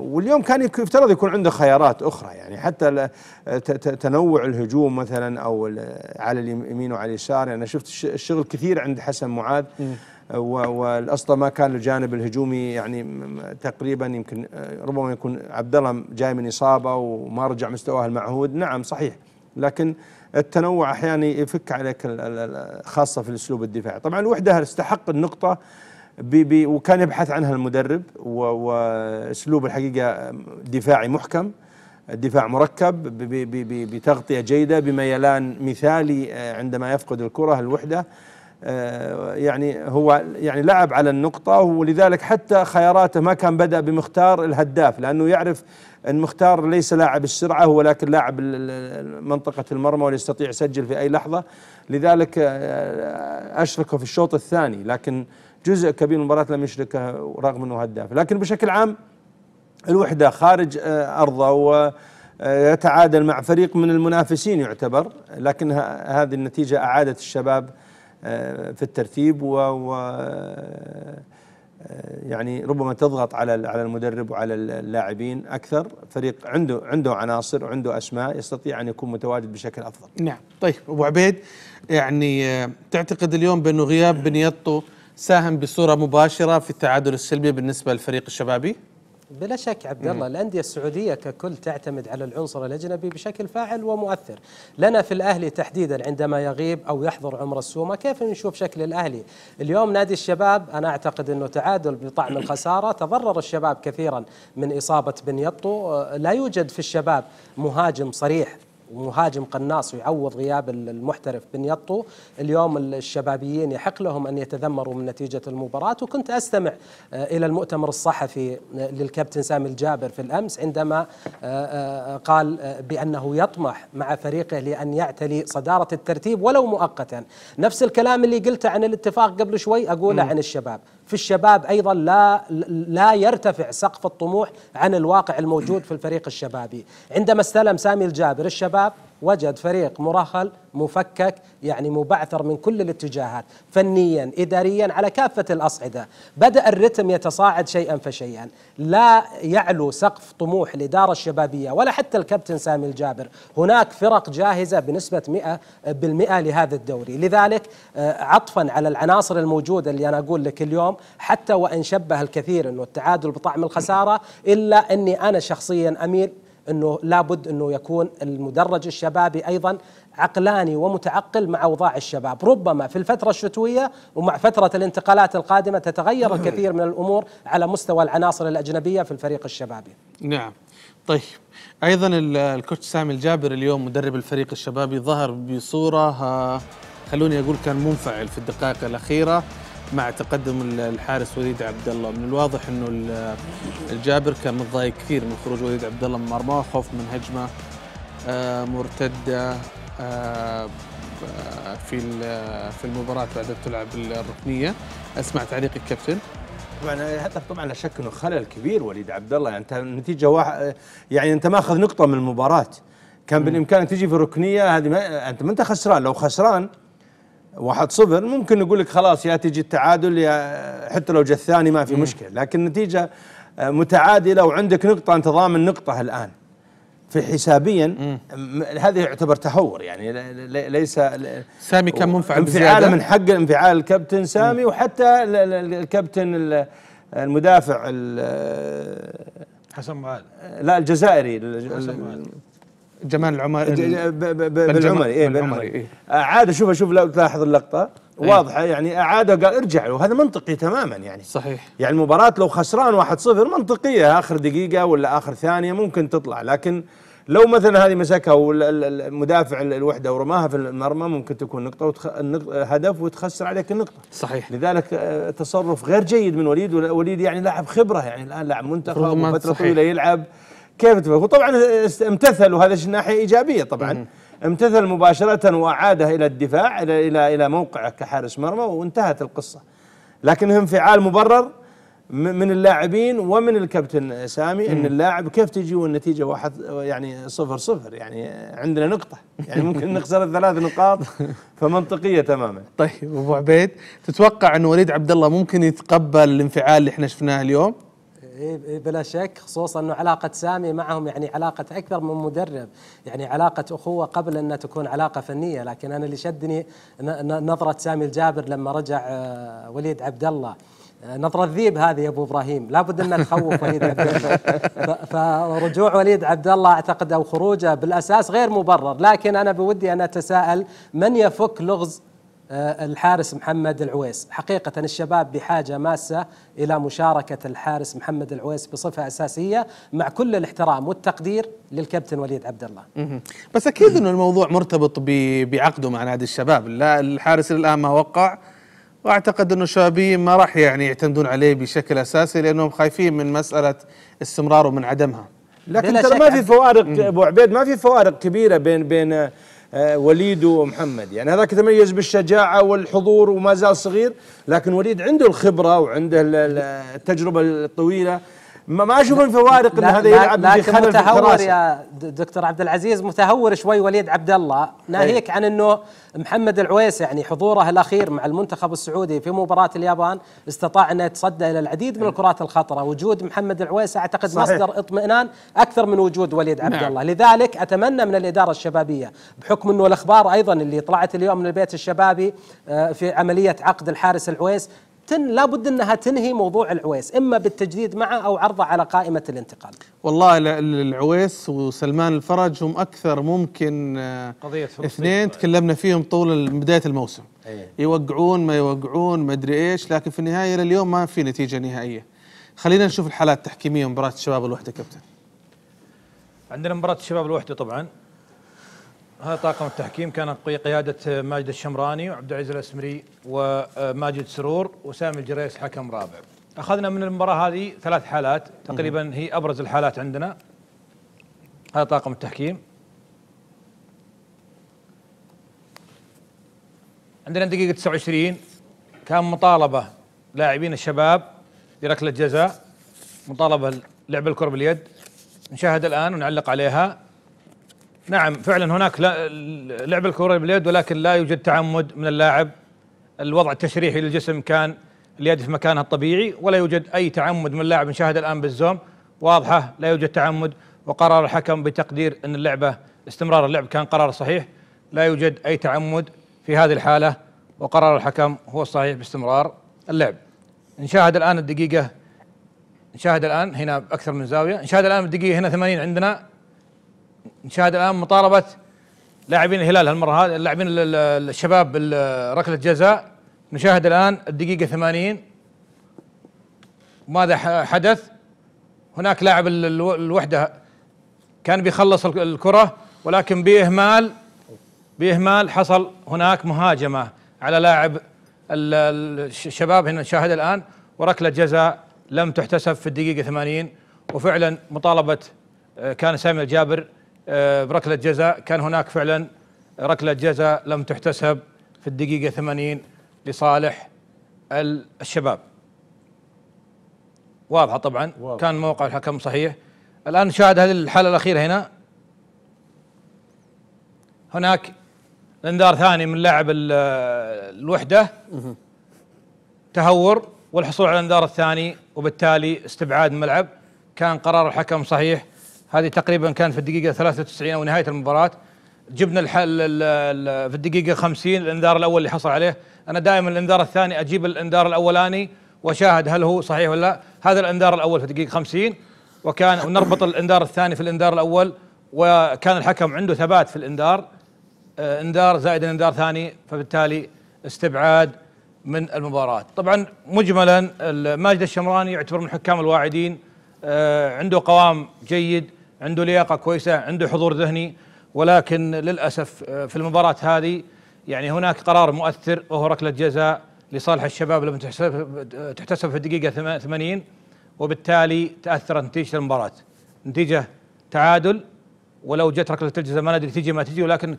واليوم كان يفترض يكون عنده خيارات اخرى يعني حتى تنوع الهجوم مثلا او على اليمين وعلى اليسار يعني انا يعني شفت الشغل كثير عند حسن معاذ إيه. والاسطى ما كان الجانب الهجومي يعني تقريبا يمكن آه، ربما يكون عبد الله جاي من اصابه وما رجع مستواه المعهود نعم صحيح لكن التنوع احيانا يفك عليك خاصه في الاسلوب الدفاعي طبعا الوحده استحق النقطه بي بي وكان يبحث عنها المدرب واسلوب الحقيقه دفاعي محكم الدفاع مركب بتغطيه جيده بميلان مثالي آه، عندما يفقد الكره الوحده آه، يعني هو يعني لعب على النقطة ولذلك حتى خياراته ما كان بدأ بمختار الهداف لأنه يعرف أن مختار ليس لاعب السرعة هو لكن لاعب منطقة المرمى ويستطيع يسجل في أي لحظة لذلك آه، أشركه في الشوط الثاني لكن جزء كبير من المباراة لم يشركه رغم أنه هداف لكن بشكل عام الوحدة خارج آه، أرضه و يتعادل مع فريق من المنافسين يعتبر لكن هذه النتيجة أعادت الشباب في الترتيب و, و آه، آه، يعني ربما تضغط على على المدرب وعلى اللاعبين اكثر، فريق عنده عنده عناصر وعنده اسماء يستطيع ان يكون متواجد بشكل افضل. نعم، طيب ابو عبيد يعني آه، تعتقد اليوم بانه غياب بنيطو ساهم بصوره مباشره في التعادل السلبي بالنسبه للفريق الشبابي؟ بلا شك عبد الله الانديه السعوديه ككل تعتمد على العنصر الاجنبي بشكل فاعل ومؤثر، لنا في الاهلي تحديدا عندما يغيب او يحضر عمر السومه كيف نشوف شكل الاهلي؟ اليوم نادي الشباب انا اعتقد انه تعادل بطعم الخساره، تضرر الشباب كثيرا من اصابه بنيطو آه، لا يوجد في الشباب مهاجم صريح ومهاجم قناص ويعوض غياب المحترف بنيطو اليوم الشبابيين يحق لهم أن يتذمروا من نتيجة المباراة وكنت أستمع آه، إلى المؤتمر الصحفي آه، للكابتن سامي الجابر في الأمس عندما آه، قال بأنه يطمح مع فريقه لأن يعتلي صدارة الترتيب ولو مؤقتا نفس الكلام اللي قلته عن الاتفاق قبل شوي أقوله عن الشباب في الشباب ايضا لا لا يرتفع سقف الطموح عن الواقع الموجود في الفريق الشبابي، عندما استلم سامي الجابر الشباب وجد فريق مرهل مفكك يعني مبعثر من كل الاتجاهات فنيا إداريا على كافة الأصعدة بدأ الرتم يتصاعد شيئا فشيئا لا يعلو سقف طموح الإدارة الشبابية ولا حتى الكابتن سامي الجابر هناك فرق جاهزة بنسبة 100% لهذا الدوري لذلك آه، عطفا على العناصر الموجودة اللي أنا أقول لك اليوم حتى وإن شبه الكثير أنه التعادل بطعم الخسارة إلا أني أنا شخصيا أميل انه لابد انه يكون المدرج الشبابي ايضا عقلاني ومتعقل مع اوضاع الشباب، ربما في الفتره الشتويه ومع فتره الانتقالات القادمه تتغير [COUGHS] الكثير من الامور على مستوى العناصر الاجنبيه في الفريق الشبابي. نعم. طيب ايضا الكوتش سامي الجابر اليوم مدرب الفريق الشبابي ظهر بصوره آه، خلوني اقول كان منفعل في الدقائق الاخيره مع تقدم الحارس وليد عبد الله من الواضح انه الجابر كان متضايق كثير من خروج وليد عبد الله من مرماه خوف من هجمه آه، مرتده آه، في في المباراه بعد تلعب الركنيه اسمع تعليق الكابتن طبعا آه، هذا طبعا لا شك انه خلل كبير وليد عبد الله يعني انت النتيجه واحد يعني انت ماخذ نقطه من المباراه كان بالامكان تجي في الركنيه هذه ما انت ما انت خسران لو خسران واحد صفر ممكن نقول لك خلاص يا تجي التعادل يا حتى لو جاء الثاني ما في مشكله لكن النتيجه آه، متعادله وعندك نقطه انت ضامن نقطه الان في حسابيا هذه يعتبر تهور يعني ليس سامي كان منفعل انفعال من حق انفعال الكابتن سامي مم. وحتى الكابتن المدافع حسن معال لا الجزائري حسن معال جمال العمر بالعمري إيه بالعمري إيه. آه، عاد شوف شوف لو تلاحظ اللقطه أيه واضحه يعني اعاد قال ارجع له هذا منطقي تماما يعني صحيح يعني المباراه لو خسران 1-0 منطقيه اخر دقيقه ولا اخر ثانيه ممكن تطلع لكن لو مثلا هذه مسكها المدافع الوحده ورماها في المرمى ممكن تكون نقطه وتخ... هدف وتخسر عليك النقطه صحيح لذلك آه، تصرف غير جيد من وليد وليد يعني لاعب خبره يعني الان لاعب منتخب وفتره طويله يلعب كيف تفكر طبعا امتثلوا هذا الناحيه ايجابيه طبعا امتثل مباشره واعاده الى الدفاع الى الى الى موقعه كحارس مرمى وانتهت القصه لكن انفعال مبرر من اللاعبين ومن الكابتن سامي ان اللاعب كيف تجي والنتيجه واحد يعني صفر صفر يعني عندنا نقطه يعني ممكن [LAUGHS] نخسر الثلاث نقاط فمنطقيه تماما طيب ابو عبيد تتوقع ان وليد عبد الله ممكن يتقبل الانفعال اللي احنا شفناه اليوم إيه، إيه، بلا شك خصوصا انه علاقه سامي معهم يعني علاقه اكثر من مدرب يعني علاقه اخوه قبل ان تكون علاقه فنيه لكن انا اللي شدني نظره سامي الجابر لما رجع آه، وليد عبد الله آه، نظرة الذيب هذه يا ابو ابراهيم لابد ان نخوف وليد عبد الله فرجوع وليد عبد الله اعتقد او خروجه بالاساس غير مبرر لكن انا بودي ان اتساءل من يفك لغز آه، الحارس محمد العويس حقيقة الشباب بحاجة ماسة إلى مشاركة الحارس محمد العويس بصفة أساسية مع كل الاحترام والتقدير للكابتن وليد عبد الله بس أكيد أنه الموضوع مرتبط بعقده مع نادي الشباب لا الحارس الآن ما وقع واعتقد انه الشبابيين ما راح يعني يعتمدون عليه بشكل اساسي لانهم خايفين من مساله استمراره من عدمها لكن ترى ما في فوارق ابو عبيد ما في فوارق كبيره بين بين آه، وليد ومحمد يعني هذاك تميز بالشجاعة والحضور وما زال صغير لكن وليد عنده الخبرة وعنده التجربة الطويلة ما اشوف الفوارق ان هذا يلعب لكن متهور يا دكتور عبد العزيز متهور شوي وليد عبد الله ناهيك إيه. عن انه محمد العويس يعني حضوره الاخير مع المنتخب السعودي في مباراه اليابان استطاع انه يتصدى الى العديد من إيه. الكرات الخطره وجود محمد العويس اعتقد صحيح. مصدر اطمئنان اكثر من وجود وليد عبد نعم. الله لذلك اتمنى من الاداره الشبابيه بحكم انه الاخبار ايضا اللي طلعت اليوم من البيت الشبابي آه، في عمليه عقد الحارس العويس تن لابد انها تنهي موضوع العويس اما بالتجديد معه او عرضه على قائمه الانتقال. والله العويس وسلمان الفرج هم اكثر ممكن قضيه آه، اثنين تكلمنا فيهم طول بدايه الموسم. أيه. يوقعون ما يوقعون ما ادري ايش لكن في النهايه لليوم ما في نتيجه نهائيه. خلينا نشوف الحالات التحكيميه مباراه الشباب الوحده كابتن. عندنا مباراه الشباب الوحده طبعا هذا طاقم التحكيم كان قيادة ماجد الشمراني وعبد العزيز الأسمري وماجد آه، سرور وسامي الجريس حكم رابع أخذنا من المباراة هذه ثلاث حالات تقريبا هي أبرز الحالات عندنا هذا طاقم التحكيم عندنا دقيقة 29 كان مطالبة لاعبين الشباب بركلة جزاء مطالبة لعب الكرة باليد نشاهد الآن ونعلق عليها نعم فعلا هناك لعب الكرة باليد ولكن لا يوجد تعمد من اللاعب الوضع التشريحي للجسم كان اليد في مكانها الطبيعي ولا يوجد أي تعمد من اللاعب نشاهد الآن بالزوم واضحة لا يوجد تعمد وقرار الحكم بتقدير أن اللعبة استمرار اللعب كان قرار صحيح لا يوجد أي تعمد في هذه الحالة وقرار الحكم هو الصحيح باستمرار اللعب نشاهد الآن الدقيقة نشاهد الآن هنا بأكثر من زاوية نشاهد الآن الدقيقة هنا 80 عندنا نشاهد الان مطالبه لاعبين الهلال هالمره هذه اللاعبين الشباب بركله جزاء نشاهد الان الدقيقه 80 ماذا حدث هناك لاعب الوحده كان بيخلص الكره ولكن باهمال باهمال حصل هناك مهاجمه على لاعب الشباب هنا نشاهد الان وركله جزاء لم تحتسب في الدقيقه 80 وفعلا مطالبه آه، كان سامي الجابر آه، بركله جزاء كان هناك فعلا ركله جزاء لم تحتسب في الدقيقه 80 لصالح الشباب واضحه طبعا واضح. كان موقع الحكم صحيح الان نشاهد هذه الحاله الاخيره هنا هناك انذار ثاني من لاعب الوحده تهور والحصول على الانذار الثاني وبالتالي استبعاد الملعب كان قرار الحكم صحيح هذه تقريبا كان في الدقيقه 93 او نهايه المباراه جبنا الحل في الدقيقه 50 الانذار الاول اللي حصل عليه انا دائما الانذار الثاني اجيب الانذار الاولاني وأشاهد هل هو صحيح ولا لا هذا الانذار الاول في الدقيقه 50 وكان ونربط الانذار الثاني في الانذار الاول وكان الحكم عنده ثبات في الانذار آه، انذار زائد انذار ثاني فبالتالي استبعاد من المباراة طبعا مجملا ماجد الشمراني يعتبر من الحكام الواعدين آه، عنده قوام جيد عنده لياقه كويسه عنده حضور ذهني ولكن للاسف آه، في المباراه هذه يعني هناك قرار مؤثر وهو ركله جزاء لصالح الشباب لما تحتسب في الدقيقه 80 وبالتالي تاثرت نتيجه المباراه نتيجه تعادل ولو جت ركله الجزاء ما ندري تجي ما تجي ولكن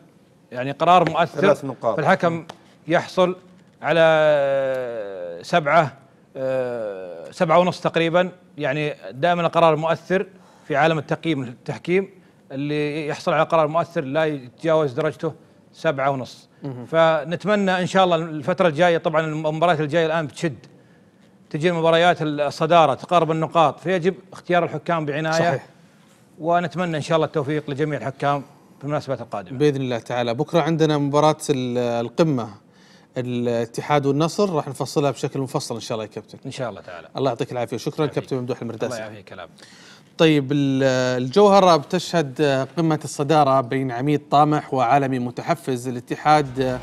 يعني قرار مؤثر ثلاث نقاط فالحكم يحصل على آه، سبعه آه، سبعه ونص تقريبا يعني دائما القرار مؤثر في عالم التقييم التحكيم اللي يحصل على قرار مؤثر لا يتجاوز درجته سبعة ونص فنتمنى إن شاء الله الفترة الجاية طبعا المباريات الجاية الآن بتشد تجي مباريات الصدارة تقارب النقاط فيجب اختيار الحكام بعناية صحيح. ونتمنى إن شاء الله التوفيق لجميع الحكام في المناسبات القادمة بإذن الله تعالى بكرة عندنا مباراة القمة الاتحاد والنصر راح نفصلها بشكل مفصل ان شاء الله يا كابتن ان شاء الله تعالى الله يعطيك العافيه شكرا كابتن ممدوح المرداسي الله يعافيك كلام طيب الجوهرة بتشهد قمة الصدارة بين عميد طامح وعالمي متحفز الاتحاد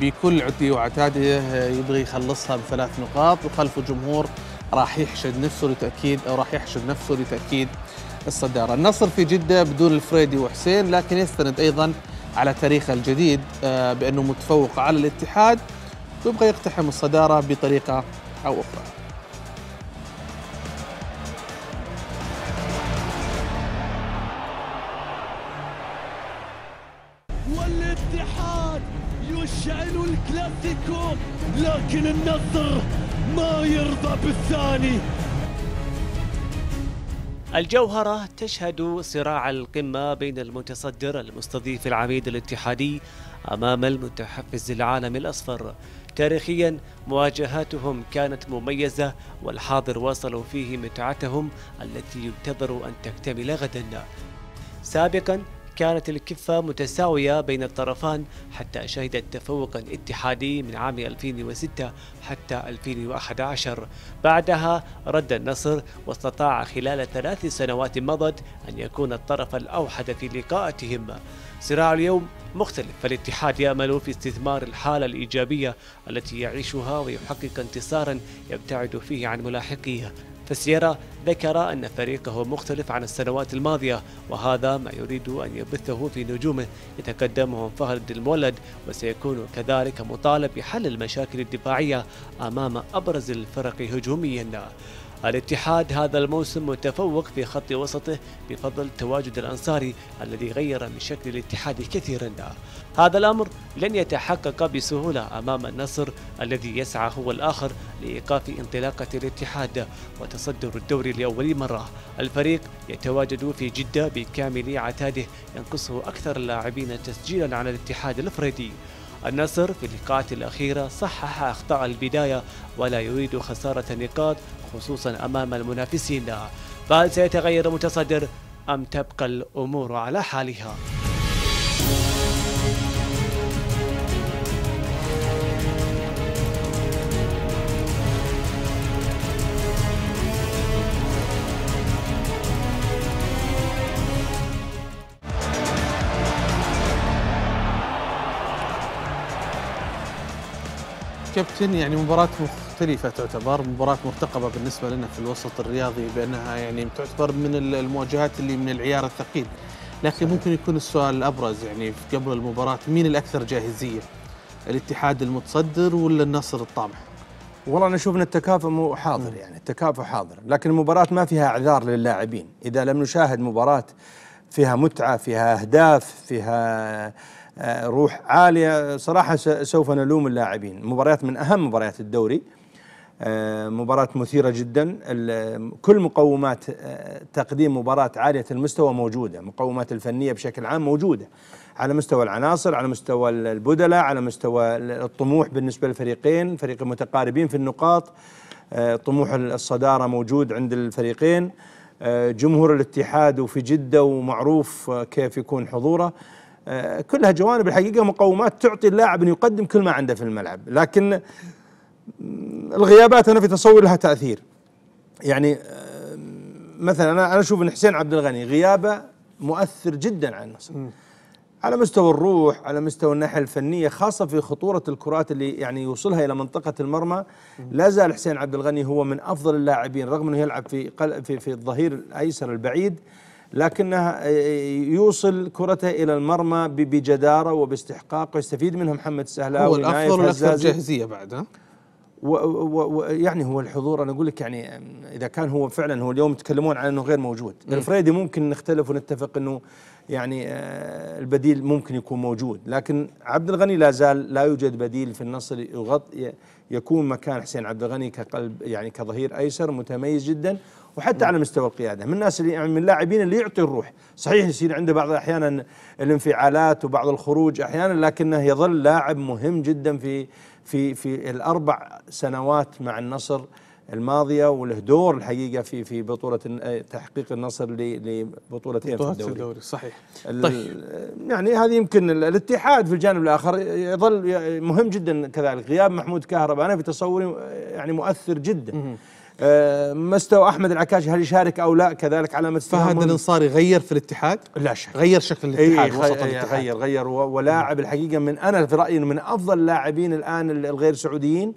بكل عدي وعتاده يبغي يخلصها بثلاث نقاط وخلفه جمهور راح يحشد نفسه لتأكيد أو راح يحشد نفسه لتأكيد الصدارة النصر في جدة بدون الفريدي وحسين لكن يستند أيضا على تاريخه الجديد آه، بأنه متفوق على الاتحاد ويبغى يقتحم الصدارة بطريقة أو أخرى لكن النصر ما يرضى بالثاني الجوهرة تشهد صراع القمة بين المتصدر المستضيف العميد الاتحادي أمام المتحفز العالمي الأصفر تاريخيا مواجهاتهم كانت مميزة والحاضر واصلوا فيه متعتهم التي ينتظر أن تكتمل غدا سابقا كانت الكفة متساوية بين الطرفان حتى شهدت تفوقا اتحادي من عام 2006 حتى 2011 بعدها رد النصر واستطاع خلال ثلاث سنوات مضت أن يكون الطرف الأوحد في لقاءاتهم صراع اليوم مختلف فالاتحاد يأمل في استثمار الحالة الإيجابية التي يعيشها ويحقق انتصارا يبتعد فيه عن ملاحقيه فسيرا ذكر أن فريقه مختلف عن السنوات الماضية وهذا ما يريد أن يبثه في نجومه يتقدمهم فهد المولد وسيكون كذلك مطالب بحل المشاكل الدفاعية أمام أبرز الفرق هجوميا الاتحاد هذا الموسم متفوق في خط وسطه بفضل تواجد الأنصاري الذي غير من شكل الاتحاد كثيرا هذا الأمر لن يتحقق بسهولة أمام النصر الذي يسعى هو الآخر لإيقاف انطلاقة الاتحاد وتصدر الدوري لأول مرة الفريق يتواجد في جدة بكامل عتاده ينقصه أكثر اللاعبين تسجيلا على الاتحاد الفريدي النصر في اللقاءات الأخيرة صحح أخطاء البداية ولا يريد خسارة النقاط خصوصا أمام المنافسين فهل سيتغير متصدر أم تبقى الأمور على حالها؟ كابتن يعني مباراة مختلفة تعتبر مباراة مرتقبة بالنسبة لنا في الوسط الرياضي بأنها يعني تعتبر من المواجهات اللي من العيار الثقيل لكن ممكن يكون السؤال الأبرز يعني قبل المباراة مين الأكثر جاهزية الاتحاد المتصدر ولا النصر الطامح والله انا اشوف ان التكافؤ مو حاضر يعني التكافؤ حاضر لكن المباراه ما فيها اعذار للاعبين اذا لم نشاهد مباراه فيها متعه فيها اهداف فيها آه، روح عاليه صراحه سوف نلوم اللاعبين مباريات من اهم مباريات الدوري آه، مباراة مثيرة جدا كل مقومات آه، تقديم مباراة عالية المستوى موجودة مقومات الفنية بشكل عام موجودة على مستوى العناصر على مستوى البدلة على مستوى الطموح بالنسبة للفريقين فريق متقاربين في النقاط طموح الصدارة موجود عند الفريقين جمهور الاتحاد وفي جدة ومعروف كيف يكون حضوره آه، كلها جوانب الحقيقه مقومات تعطي اللاعب ان يقدم كل ما عنده في الملعب لكن الغيابات انا في تصور لها تاثير يعني آه، مثلا انا انا اشوف ان حسين عبد الغني غيابه مؤثر جدا على النصر على مستوى الروح على مستوى الناحيه الفنيه خاصه في خطوره الكرات اللي يعني يوصلها الى منطقه المرمى لا زال حسين عبد الغني هو من افضل اللاعبين رغم انه يلعب في في في الظهير الايسر البعيد لكنه آه، يوصل كرته الى المرمى بجداره وباستحقاق ويستفيد منها محمد السهلاوي هو الافضل والاكثر جاهزيه بعد ها؟ و و و يعني هو الحضور انا اقول لك يعني اذا كان هو فعلا هو اليوم يتكلمون عن انه غير موجود، الفريدي ممكن نختلف ونتفق انه يعني آه، البديل ممكن يكون موجود، لكن عبد الغني لا زال لا يوجد بديل في النصر يغطي يكون مكان حسين عبد الغني كقلب يعني كظهير ايسر متميز جدا وحتى نعم. على مستوى القياده من الناس اللي يعني من اللاعبين اللي يعطي الروح صحيح يصير عنده بعض احيانا الانفعالات وبعض الخروج احيانا لكنه يظل لاعب مهم جدا في في في الاربع سنوات مع النصر الماضيه وله دور الحقيقه في في بطوله تحقيق النصر لبطولتين في الدوري. الدوري صحيح طيب يعني هذه يمكن الاتحاد في الجانب الاخر يظل مهم جدا كذلك غياب محمود كهرباء انا في تصوري يعني مؤثر جدا آه، مستوى احمد العكاش هل يشارك او لا كذلك علامه فهد الانصاري غير في الاتحاد لا شك غير شكل إيه، الاتحاد ايه وسط الاتحاد غير غير ولاعب الحقيقه من انا في رايي من افضل اللاعبين الان الغير سعوديين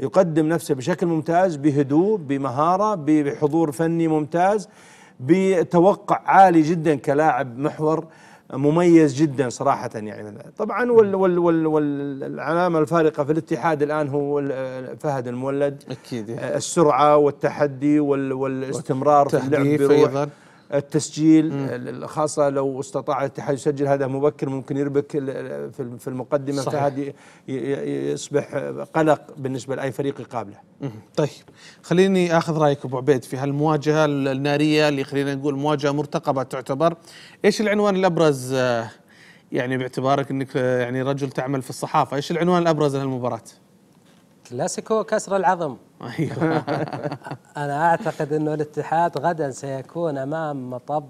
يقدم نفسه بشكل ممتاز بهدوء بمهاره بحضور فني ممتاز بتوقع عالي جدا كلاعب محور مميز جدا صراحة يعني طبعا وال وال وال والعلامة الفارقة في الاتحاد الآن هو فهد المولد أكيد السرعة والتحدي وال والاستمرار في اللعب بروح التسجيل خاصة لو استطاع الاتحاد يسجل هذا مبكر ممكن يربك في المقدمة فهذا يصبح قلق بالنسبة لأي فريق يقابله طيب خليني أخذ رأيك أبو عبيد في هالمواجهة النارية اللي خلينا نقول مواجهة مرتقبة تعتبر إيش العنوان الأبرز آه، يعني باعتبارك أنك آه، يعني رجل تعمل في الصحافة إيش العنوان الأبرز لهالمباراة؟ كلاسيكو كسر العظم أيوه. [LAUGHS] أنا أعتقد أنه الاتحاد غدا سيكون أمام مطب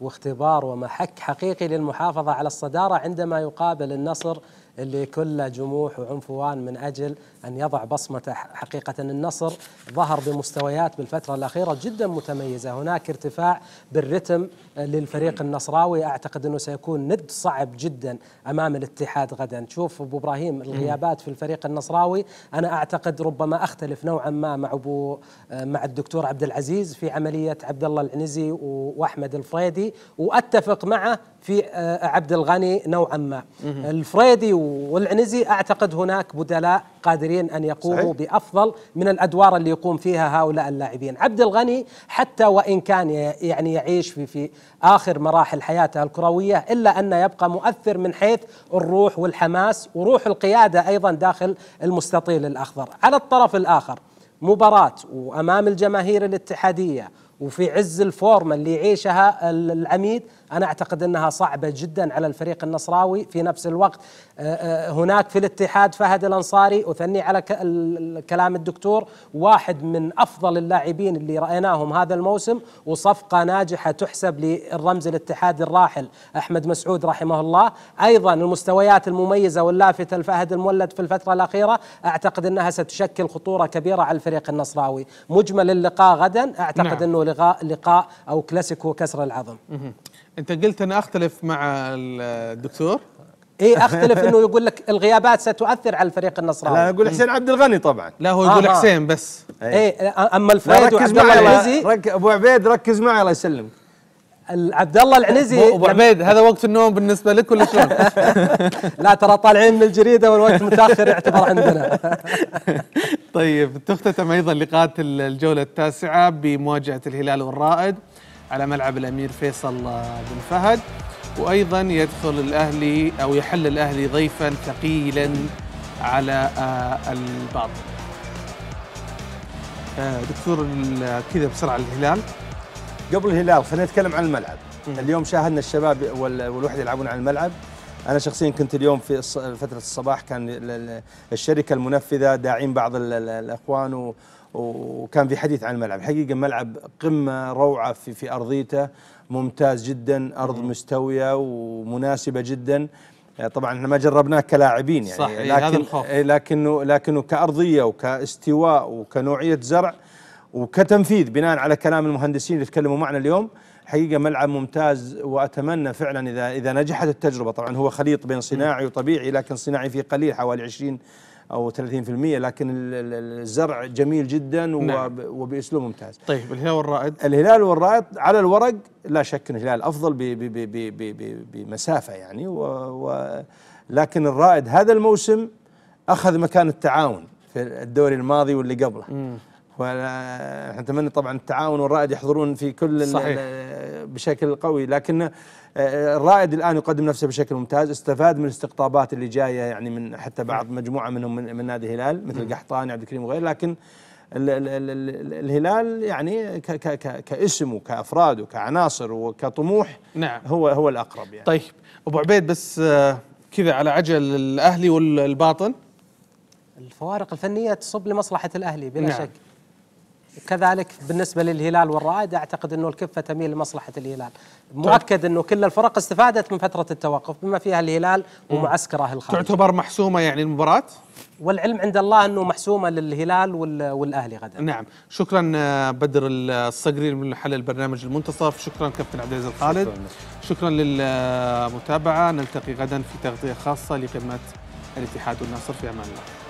واختبار ومحك حقيقي للمحافظة على الصدارة عندما يقابل النصر اللي كله جموح وعنفوان من أجل أن يضع بصمته حقيقة النصر ظهر بمستويات بالفترة الأخيرة جدا متميزة هناك ارتفاع بالرتم للفريق النصراوي أعتقد أنه سيكون ند صعب جدا أمام الاتحاد غدا شوف أبو إبراهيم الغيابات في الفريق النصراوي أنا أعتقد ربما أختلف نوعا ما مع أبو مع الدكتور عبد العزيز في عملية عبد الله العنزي وأحمد الفريدي وأتفق معه في آه، عبد الغني نوعا ما الفريدي والعنزي أعتقد هناك بدلاء قادرين أن يقوموا صحيح. بأفضل من الأدوار اللي يقوم فيها هؤلاء اللاعبين عبد الغني حتى وإن كان يعني يعيش في, في آخر مراحل حياته الكروية إلا أنه يبقى مؤثر من حيث الروح والحماس وروح القيادة أيضا داخل المستطيل الأخضر على الطرف الآخر مباراة وأمام الجماهير الاتحادية وفي عز الفورمة اللي يعيشها العميد أنا أعتقد أنها صعبة جدا على الفريق النصراوي في نفس الوقت آه، آه، هناك في الاتحاد فهد الأنصاري أثني على كلام الدكتور واحد من أفضل اللاعبين اللي رأيناهم هذا الموسم وصفقة ناجحة تحسب للرمز الاتحاد الراحل أحمد مسعود رحمه الله أيضا المستويات المميزة واللافتة لفهد المولد في الفترة الأخيرة أعتقد أنها ستشكل خطورة كبيرة على الفريق النصراوي مجمل اللقاء غدا أعتقد نعم. أنه لقاء, لقاء أو كلاسيكو كسر العظم انت قلت انا اختلف مع الدكتور اي اختلف انه يقول لك الغيابات ستؤثر على الفريق النصراوي لا اقول حسين عبد الغني طبعا لا هو آه، يقول آه حسين بس اي إيه. اما الفريد وعبد الله العنزي رك... ابو عبيد ركز معي الله يسلمك عبد الله العنزي ابو عبيد هذا وقت النوم بالنسبه لك ولا شلون؟ [LAUGHS] لا ترى طالعين من الجريده والوقت متاخر يعتبر عندنا [LAUGHS] طيب تختتم ايضا لقاءات الجوله التاسعه بمواجهه الهلال والرائد على ملعب الأمير فيصل بن فهد وأيضا يدخل الأهلي أو يحل الأهلي ضيفا ثقيلا على آه، البعض آه، دكتور كذا بسرعة الهلال قبل الهلال خلينا نتكلم عن الملعب اليوم شاهدنا الشباب والوحدة يلعبون على الملعب انا شخصيا كنت اليوم في فتره الصباح كان الشركه المنفذه داعين بعض الاخوان وكان في حديث عن الملعب حقيقة ملعب قمة روعة في, في أرضيته ممتاز جدا أرض مستوية ومناسبة جدا آه، طبعا احنا ما جربناه كلاعبين يعني صح لكن هذا الخوف إيه، لكنه لكنه كارضيه وكاستواء وكنوعيه زرع وكتنفيذ بناء على كلام المهندسين اللي تكلموا معنا اليوم حقيقه ملعب ممتاز واتمنى فعلا اذا اذا نجحت التجربه طبعا هو خليط بين صناعي وطبيعي لكن صناعي فيه قليل حوالي 20 او 30% لكن الزرع جميل جدا نعم. وباسلوب ممتاز. طيب الهلال والرائد؟ الهلال والرائد على الورق لا شك ان الهلال افضل بمسافه يعني و, و لكن الرائد هذا الموسم اخذ مكان التعاون في الدوري الماضي واللي قبله. مم. ونتمنى طبعا التعاون والرائد يحضرون في كل صحيح. بشكل قوي لكن آه، الرائد الان يقدم نفسه بشكل ممتاز استفاد من الاستقطابات اللي جايه يعني من حتى بعض مجموعه منهم من, من نادي الهلال مثل قحطاني عبد الكريم وغيره لكن الـ الـ الـ الهلال يعني كـ كـ كـ كاسم وكافراد وكعناصر وكطموح نعم هو هو الاقرب يعني طيب ابو عبيد بس آه، كذا على عجل الاهلي والباطن الفوارق الفنيه تصب لمصلحه الاهلي بلا نعم. شك وكذلك بالنسبة للهلال والرائد أعتقد أنه الكفة تميل لمصلحة الهلال مؤكد أنه كل الفرق استفادت من فترة التوقف بما فيها الهلال ومعسكره الخارجي تعتبر محسومة يعني المباراة؟ والعلم عند الله أنه محسومة للهلال والأهلي غدا نعم شكرا آه، بدر الصقري من حل البرنامج المنتصف شكرا كابتن عبد العزيز الخالد شكرا, شكرا للمتابعة نلتقي غدا في تغطية خاصة لقمة الاتحاد والنصر في أمان الله